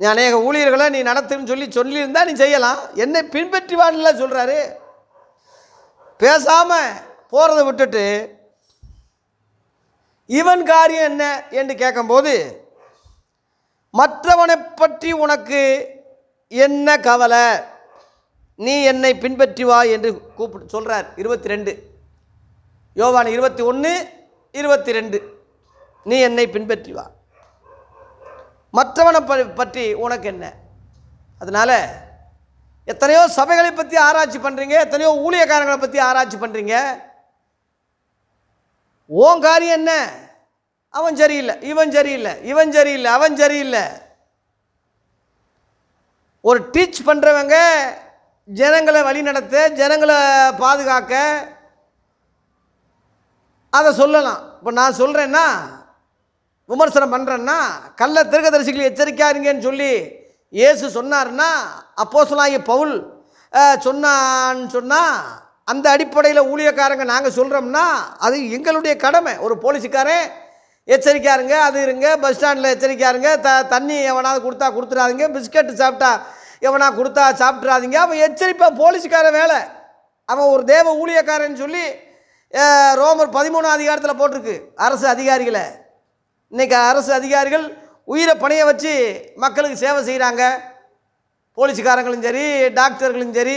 [SPEAKER 1] நீ அநேக ஊழியர்களை நீ நடத்துன்னு சொல்லி சொல்லியிருந்தால் நீ செய்யலாம் என்னை பின்பற்றி வான்ல சொல்கிறாரு பேசாமல் போகிறத விட்டுட்டு இவன் காரியம் என்ன என்று கேட்கும்போது மற்றவனை பற்றி உனக்கு என்ன கவலை நீ என்னை பின்பற்றி வா என்று கூப்பிட்டு சொல்கிறார் இருபத்தி ரெண்டு யோவான் இருபத்தி ஒன்று இருபத்தி ரெண்டு நீ என்னை பின்பற்றி வா மற்றவனை ப பற்றி உனக்கு என்ன அதனால் எத்தனையோ சபைகளை பற்றி ஆராய்ச்சி பண்ணுறீங்க எத்தனையோ ஊழியக்காரங்களை பற்றி ஆராய்ச்சி பண்ணுறீங்க ஓன் காரியம் என்ன அவன் சரியில்லை இவன் சரியில்லை இவன் சரியில்லை அவன் சரியில்லை ஒரு டீச் பண்ணுறவங்க ஜனங்களை வழி நடத்த ஜனங்களை பாதுகாக்க அதை சொல்லலாம் இப்போ நான் சொல்கிறேன்னா விமர்சனம் பண்ணுறேன்னா கள்ள திருகதரிசிகள் எச்சரிக்காருங்கன்னு சொல்லி இயேசு சொன்னார்னா அப்போ சொல்லாங்க பவுல் சொன்னான்னு சொன்னால் அந்த அடிப்படையில் ஊழியக்காரங்க நாங்கள் சொல்கிறோம்னா அது எங்களுடைய கடமை ஒரு போலீஸுக்காரன் எச்சரிக்காருங்க அது இருங்க பஸ் ஸ்டாண்டில் எச்சரிக்காருங்க த தண்ணி எவனாவது கொடுத்தா கொடுத்துடாதீங்க பிஸ்கட்டு சாப்பிட்டா எவனா கொடுத்தா சாப்பிட்றாதீங்க அவன் எச்சரிப்பான் போலீஸுக்கார வேலை அவன் ஒரு தேவ ஊழியக்காரன்னு சொல்லி ரோமர் பதிமூணாம் அதிகாரத்தில் போட்டிருக்கு அரசு அதிகாரிகளை இன்றைக்கி அரசு அதிகாரிகள் உயிரை பணியை வச்சு மக்களுக்கு சேவை செய்கிறாங்க போலீஸ்காரங்களும் சரி டாக்டர்களும் சரி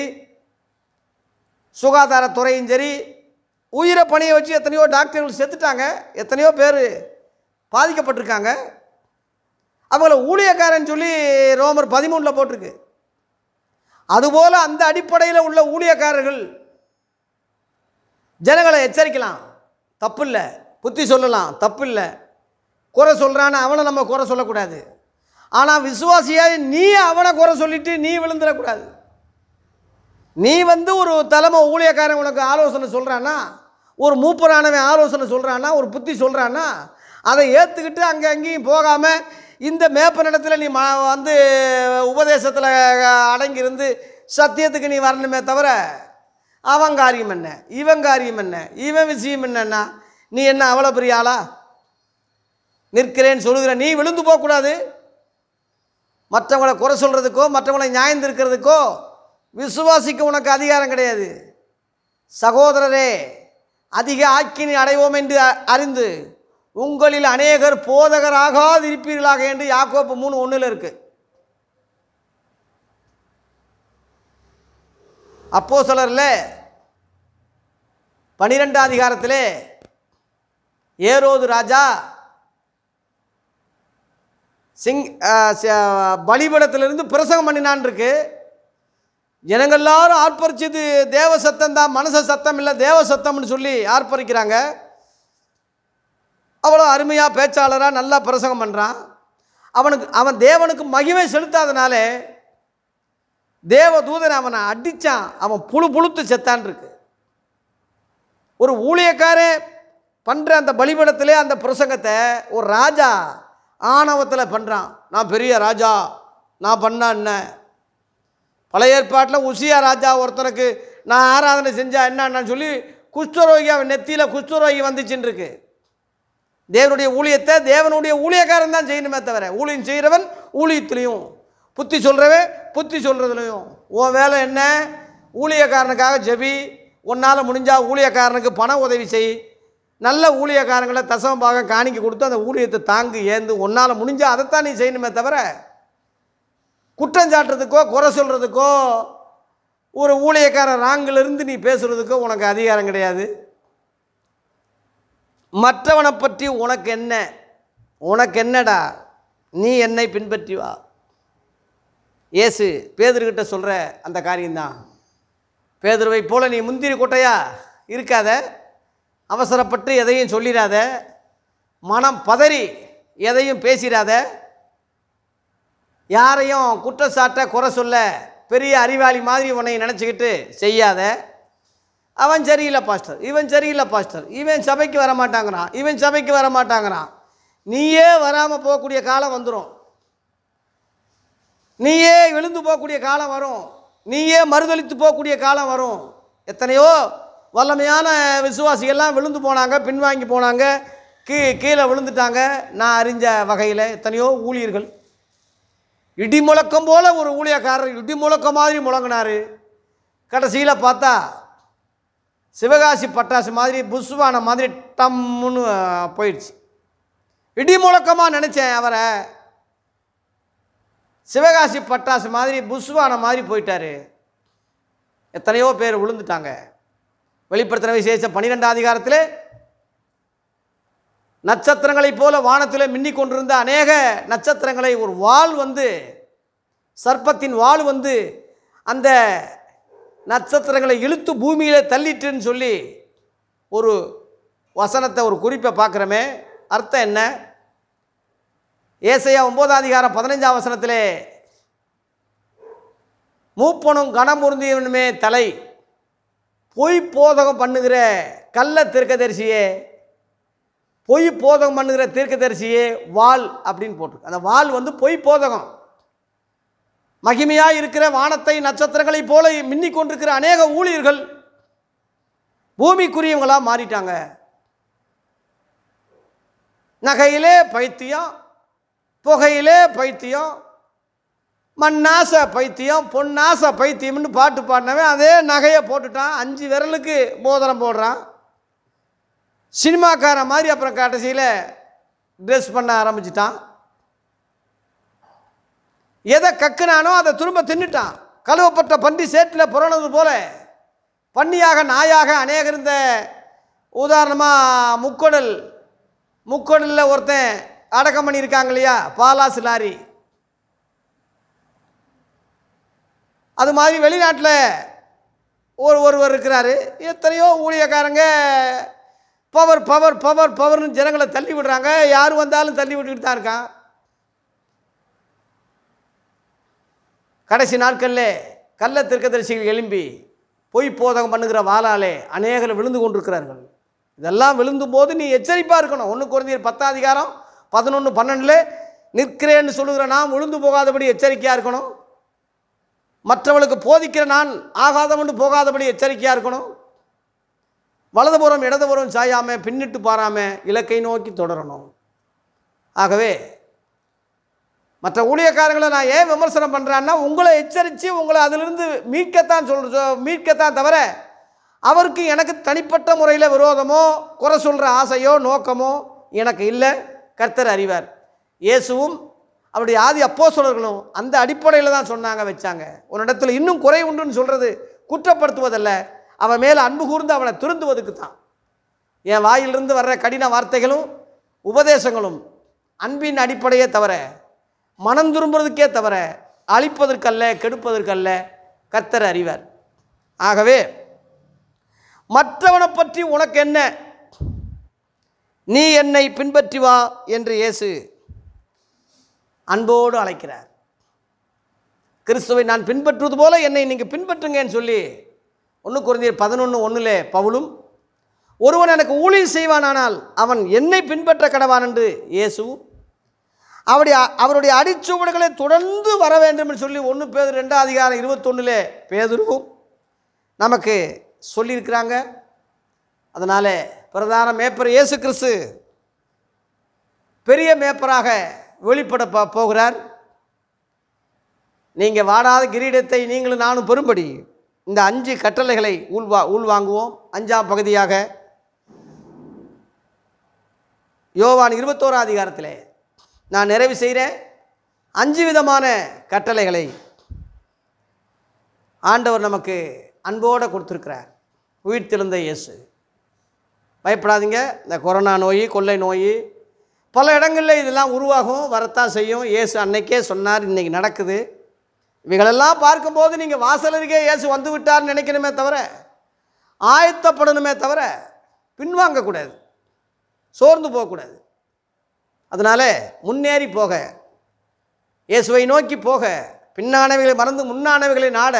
[SPEAKER 1] சுகாதாரத்துறையும் சரி உயிரை பணியை வச்சு எத்தனையோ டாக்டர்கள் செத்துட்டாங்க எத்தனையோ பேர் பாதிக்கப்பட்டிருக்காங்க அவங்கள ஊழியக்காரன் சொல்லி ரோமர் பதிமூணில் போட்டிருக்கு அதுபோல் அந்த அடிப்படையில் உள்ள ஊழியக்காரர்கள் ஜனங்களை எச்சரிக்கலாம் தப்பு இல்லை புத்தி சொல்லலாம் தப்பு இல்லை குறை சொல்கிறான்னு அவனை நம்ம குறை சொல்லக்கூடாது ஆனால் விசுவாசியாக நீ அவனை குறை சொல்லிவிட்டு நீ விழுந்துடக்கூடாது நீ வந்து ஒரு தலைமை ஊழியக்காரன் உனக்கு ஆலோசனை சொல்கிறான்னா ஒரு மூப்பரானவன் ஆலோசனை சொல்கிறான்னா ஒரு புத்தி சொல்கிறான்னா அதை ஏற்றுக்கிட்டு அங்கே அங்கேயும் போகாமல் இந்த மேப்ப நடத்தில் நீ ம வந்து உபதேசத்தில் அடங்கியிருந்து சத்தியத்துக்கு நீ வரணுமே தவிர அவன் காரியம் என்ன இவன் காரியம் என்ன இவன் விஷயம் என்னன்னா நீ என்ன அவ்வளோ பெரிய ஆளா நிற்கிறேன் சொல்லுகிற நீ விழுந்து போகக்கூடாது மற்றவங்களை குறை சொல்கிறதுக்கோ மற்றவங்களை நியாயம் நியாயந்திருக்கிறதுக்கோ விசுவாசிக்க உனக்கு அதிகாரம் கிடையாது சகோதரரே அதிக ஆக்கினி அடைவோம் என்று அறிந்து உங்களில் அநேகர் போதகராகாது இருப்பீர்களாக என்று யாக்கோப்பு மூணு ஒன்றில் இருக்குது அப்போ சிலரில் பனிரெண்டாம் அதிகாரத்தில் ஏரோது ராஜா சிங் பலிபடத்திலிருந்து பிரசங்கம் பண்ணினான் இருக்கு ஜனங்கள் எல்லாரும் ஆர்ப்பரிச்சது தேவ சத்தம் தான் மனச சத்தம் இல்லை தேவ சத்தம்னு சொல்லி ஆர்ப்பரிக்கிறாங்க அவ்வளோ அருமையாக பேச்சாளராக நல்லா பிரசங்கம் பண்ணுறான் அவனுக்கு அவன் தேவனுக்கு மகிமை செலுத்தாதனாலே தேவ தூதன் அவனை அடித்தான் அவன் புழு புழுத்து செத்தான் இருக்கு ஒரு ஊழியக்காரே பண்ணுற அந்த பலிபடத்திலே அந்த பிரசங்கத்தை ஒரு ராஜா ஆணவத்தில் பண்ணுறான் நான் பெரிய ராஜா நான் பண்ணால் என்ன பழைய ஏற்பாட்டில் உசியா ராஜா ஒருத்தனுக்கு நான் ஆராதனை செஞ்சால் என்னன்னு சொல்லி குஷ்டரோகி அவன் நெத்தியில் குஷ்டரோகி வந்துச்சுன்னு இருக்கு தேவனுடைய ஊழியத்தை தேவனுடைய ஊழியக்காரன் தான் செய்யணுமே தவிர ஊழியம் செய்கிறவன் ஊழியத்துலேயும் புத்தி சொல்கிறவன் புத்தி சொல்கிறதுலையும் உன் வேலை என்ன ஊழியக்காரனுக்காக ஜெபி உன்னால் முடிஞ்சால் ஊழியக்காரனுக்கு பண உதவி செய் நல்ல ஊழியக்காரங்களை தசவம் பாகம் காணிக்க கொடுத்து அந்த ஊழியத்தை தாங்கு ஏந்து உன்னால் முடிஞ்சால் அதைத்தான் நீ செய்யணுமே தவிர குற்றஞ்சாட்டுறதுக்கோ குறை சொல்கிறதுக்கோ ஒரு ஊழியக்கார ராங்கிலிருந்து நீ பேசுகிறதுக்கோ உனக்கு அதிகாரம் கிடையாது மற்றவனை பற்றி உனக்கு என்ன உனக்கு என்னடா நீ என்னை பின்பற்றி வா ஏசு பேதர்கிட்ட சொல்கிற அந்த காரியம்தான் பேதர்வை போல நீ முந்திரி கொட்டையா இருக்காத அவசரப்பட்டு எதையும் சொல்லிடாத மனம் பதறி எதையும் பேசிடாத யாரையும் குற்றச்சாட்டை குறை சொல்ல பெரிய அறிவாளி மாதிரி உன்னை நினச்சிக்கிட்டு செய்யாத அவன் சரியில்லை பாஸ்டர் இவன் சரியில்லை பாஸ்டர் இவன் சபைக்கு வர மாட்டாங்கிறான் இவன் சபைக்கு வர மாட்டாங்கிறான் நீயே வராமல் போகக்கூடிய காலம் வந்துடும் நீயே விழுந்து போகக்கூடிய காலம் வரும் நீயே மறுதளித்து போகக்கூடிய காலம் வரும் எத்தனையோ வல்லமையான விசுவாசிகள்லாம் விழுந்து போனாங்க பின்வாங்கி போனாங்க கீ கீழே விழுந்துட்டாங்க நான் அறிஞ்ச வகையில் எத்தனையோ ஊழியர்கள் இடி முழக்கம் போல் ஒரு ஊழியக்காரர் இடி முழக்கம் மாதிரி முழங்கினார் கடைசியில் பார்த்தா சிவகாசி பட்டாசு மாதிரி புஷ்வான மாதிரி டம்முன்னு போயிடுச்சு இடி முழக்கமாக நினச்சேன் அவரை சிவகாசி பட்டாசு மாதிரி புஷ்வான மாதிரி போயிட்டார் எத்தனையோ பேர் விழுந்துட்டாங்க வெளிப்படுத்தின விசேஷம் பன்னிரெண்டாம் அதிகாரத்தில் நட்சத்திரங்களைப் போல வானத்தில் மின்னிக் கொண்டிருந்த அநேக நட்சத்திரங்களை ஒரு வால் வந்து சர்ப்பத்தின் வால் வந்து அந்த நட்சத்திரங்களை இழுத்து பூமியில் தள்ளிட்டுன்னு சொல்லி ஒரு வசனத்தை ஒரு குறிப்பை பார்க்குறோமே அர்த்தம் என்ன ஏசையா ஒம்போதாம் அதிகாரம் பதினஞ்சாம் வசனத்திலே மூப்பனும் கனமுருந்தியவனுமே தலை பொய் போதகம் பண்ணுகிற கள்ள தீர்க்கதரிசியே பொய் போதகம் பண்ணுகிற தீர்க்கதரிசியே வால் அப்படின்னு போட்டு அந்த வால் வந்து பொய் போதகம் மகிமையாக இருக்கிற வானத்தை நட்சத்திரங்களைப் போல மின்னி கொண்டிருக்கிற அநேக ஊழியர்கள் பூமிக்குரியவங்களாக மாறிட்டாங்க நகையிலே பைத்தியம் புகையிலே பைத்தியம் மண்ணாசை பைத்தியம் பொன்னாசை பைத்தியம்னு பாட்டு பாடினவன் அதே நகையை போட்டுட்டான் அஞ்சு விரலுக்கு மோதிரம் போடுறான் சினிமாக்காரன் மாதிரி அப்புறம் கடைசியில் ட்ரெஸ் பண்ண ஆரம்பிச்சிட்டான் எதை கக்குனானோ அதை திரும்ப தின்னுட்டான் கழுவப்பட்ட பண்டி சேற்றில் புறணது போல பன்னியாக நாயாக அநேகர் இருந்த உதாரணமாக முக்கொடல் முக்கொடலில் ஒருத்தன் அடக்கம் பண்ணியிருக்காங்க இல்லையா பாலாசு லாரி அது மாதிரி வெளிநாட்டில் ஒரு ஒருவர் இருக்கிறார் எத்தனையோ ஊழியக்காரங்க பவர் பவர் பவர் பவர்னு ஜனங்களை தள்ளி விடுறாங்க யார் வந்தாலும் தள்ளி விட்டுக்கிட்டு தான் இருக்கான் கடைசி நாட்களில் கள்ள திருக்கதரிசிகள் எழும்பி பொய் போதகம் பண்ணுகிற வாளாலே அநேகர் விழுந்து கொண்டிருக்கிறார்கள் இதெல்லாம் விழுந்தும் போது நீ எச்சரிப்பாக இருக்கணும் ஒன்று குறைந்தர் பத்தாம் அதிகாரம் பதினொன்று பன்னெண்டில் நிற்கிறேன்னு சொல்லுகிற நாம் விழுந்து போகாதபடி எச்சரிக்கையாக இருக்கணும் மற்றவளுக்கு போதிக்கிற நான் ஆகாதவண்டு போகாதபடி எச்சரிக்கையாக இருக்கணும் வலதுபுறம் இடதுபுறம் சாயாமல் பின்னிட்டு பாராமல் இலக்கை நோக்கி தொடரணும் ஆகவே மற்ற ஊழியக்காரங்களை நான் ஏன் விமர்சனம் பண்ணுறேன்னா உங்களை எச்சரித்து உங்களை அதிலிருந்து மீட்கத்தான் சொல்கிற மீட்கத்தான் தவிர அவருக்கு எனக்கு தனிப்பட்ட முறையில் விரோதமோ குறை சொல்கிற ஆசையோ நோக்கமோ எனக்கு இல்லை கர்த்தர் அறிவார் இயேசுவும் அவருடைய ஆதி அப்போ சொல்லர்களும் அந்த அடிப்படையில் தான் சொன்னாங்க வச்சாங்க உன்னிடத்தில் இன்னும் குறை உண்டுன்னு சொல்கிறது குற்றப்படுத்துவதல்ல அவன் மேலே அன்பு கூர்ந்து அவனை திருந்துவதுக்கு தான் என் வாயிலிருந்து வர்ற கடின வார்த்தைகளும் உபதேசங்களும் அன்பின் அடிப்படையே தவிர மனம் திரும்புறதுக்கே தவிர அழிப்பதற்கல்ல கெடுப்பதற்கல்ல கத்தர் அறிவர் ஆகவே மற்றவனை பற்றி உனக்கு என்ன நீ என்னை பின்பற்றி வா என்று இயேசு அன்போடு அழைக்கிறார் கிறிஸ்துவை நான் பின்பற்றுவது போல என்னை நீங்கள் பின்பற்றுங்கன்னு சொல்லி ஒன்று குறைந்தீர் பதினொன்று ஒன்றில் பவுலும் ஒருவன் எனக்கு ஊழியர் செய்வானானால் அவன் என்னை பின்பற்ற கடவான் என்று இயேசுவும் அவருடைய அவருடைய அடிச்சுவடுகளை தொடர்ந்து வர வேண்டும் என்று சொல்லி ஒன்று பேர் ரெண்டாம் அதிகாரம் இருபத்தொன்னுலே பேதுருவும் நமக்கு சொல்லியிருக்கிறாங்க அதனால் பிரதான மேப்பர் இயேசு கிறிஸ்து பெரிய மேப்பராக வெளிப்பட போகிறார் நீங்கள் வாடாத கிரீடத்தை நீங்களும் நானும் பெறும்படி இந்த அஞ்சு கட்டளைகளை உள்வா உள்வாங்குவோம் அஞ்சாம் பகுதியாக யோவான் இருபத்தோரா அதிகாரத்தில் நான் நிறைவு செய்கிறேன் அஞ்சு விதமான கட்டளைகளை ஆண்டவர் நமக்கு அன்போடு கொடுத்துருக்கிறார் உயிர் தெழுந்த இயேசு பயப்படாதீங்க இந்த கொரோனா நோய் கொள்ளை நோய் பல இடங்களில் இதெல்லாம் உருவாகும் வரத்தான் செய்யும் இயேசு அன்னைக்கே சொன்னார் இன்றைக்கி நடக்குது இவைகளெல்லாம் பார்க்கும்போது நீங்கள் வாசலருக்கே இயேசு வந்து விட்டார்னு நினைக்கணுமே தவிர ஆயத்தப்படணுமே தவிர பின்வாங்கக்கூடாது சோர்ந்து போகக்கூடாது அதனால் முன்னேறி போக இயேசுவை நோக்கி போக பின்னானவைகளை மறந்து முன்னானவைகளை நாட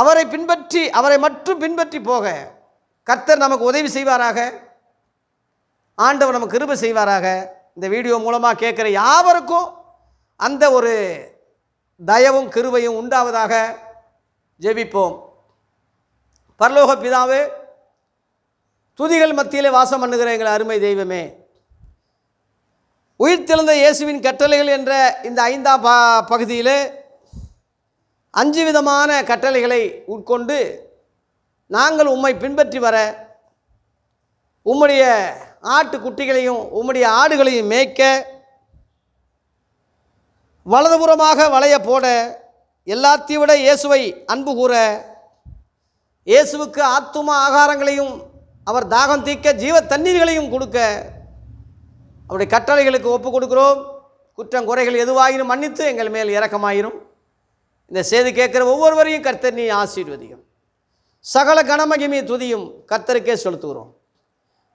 [SPEAKER 1] அவரை பின்பற்றி அவரை மட்டும் பின்பற்றி போக கர்த்தர் நமக்கு உதவி செய்வாராக ஆண்டவர் நமக்கு கிருபை செய்வாராக இந்த வீடியோ மூலமாக கேட்குற யாவருக்கும் அந்த ஒரு தயவும் கிருபையும் உண்டாவதாக ஜெபிப்போம் பரலோக பிதாவு துதிகள் மத்தியிலே வாசம் பண்ணுகிற எங்கள் அருமை தெய்வமே உயிர்த்தெழுந்த இயேசுவின் கட்டளைகள் என்ற இந்த ஐந்தாம் ப பகுதியில் அஞ்சு விதமான கட்டளைகளை உட்கொண்டு நாங்கள் உம்மை பின்பற்றி வர உம்முடைய ஆட்டுக்குட்டிகளையும் உம்முடைய ஆடுகளையும் மேய்க்க வலதுபுறமாக வளைய போட எல்லாத்தையும் விட இயேசுவை அன்பு கூற இயேசுவுக்கு ஆத்தும ஆகாரங்களையும் அவர் தாகம் தீர்க்க ஜீவ தண்ணீர்களையும் கொடுக்க அவருடைய கட்டளைகளுக்கு ஒப்புக் கொடுக்குறோம் குற்றம் குறைகள் எதுவாகினும் மன்னித்து எங்கள் மேல் இறக்கமாயிரும் இந்த செய்தி கேட்குற ஒவ்வொருவரையும் கர்த்தர் நீ ஆசீர்வதியும் சகல கணமகிமி துதியும் கர்த்தருக்கே செலுத்துகிறோம்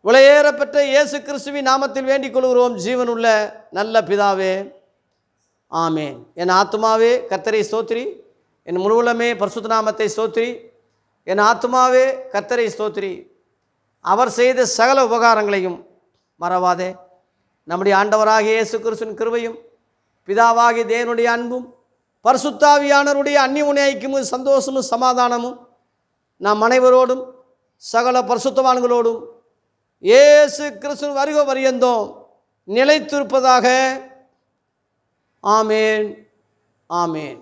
[SPEAKER 1] உலையேறப்பட்ட இயேசு கிறிஸ்துவின் நாமத்தில் வேண்டிக் கொள்கிறோம் ஜீவனுள்ள நல்ல பிதாவே ஆமேன் என் ஆத்மாவே கத்தரை ஸ்தோத்ரி என் முழுவலமே பரிசுத்த நாமத்தை ஸ்தோத்ரி என் ஆத்மாவே கத்தரை ஸ்தோத்ரி அவர் செய்த சகல உபகாரங்களையும் மறவாதே நம்முடைய ஆண்டவராகிய இயேசு கிறிஸ்துவின் கிருவையும் பிதாவாகிய தேவனுடைய அன்பும் பரிசுத்தாவியானருடைய அந்நிய ஐக்கியமும் சந்தோஷமும் சமாதானமும் நாம் அனைவரோடும் சகல பரிசுத்தவான்களோடும் ஏசு கிறிஸ்து வருக வரியந்தோம் நிலைத்திருப்பதாக ஆமேன் ஆமேன்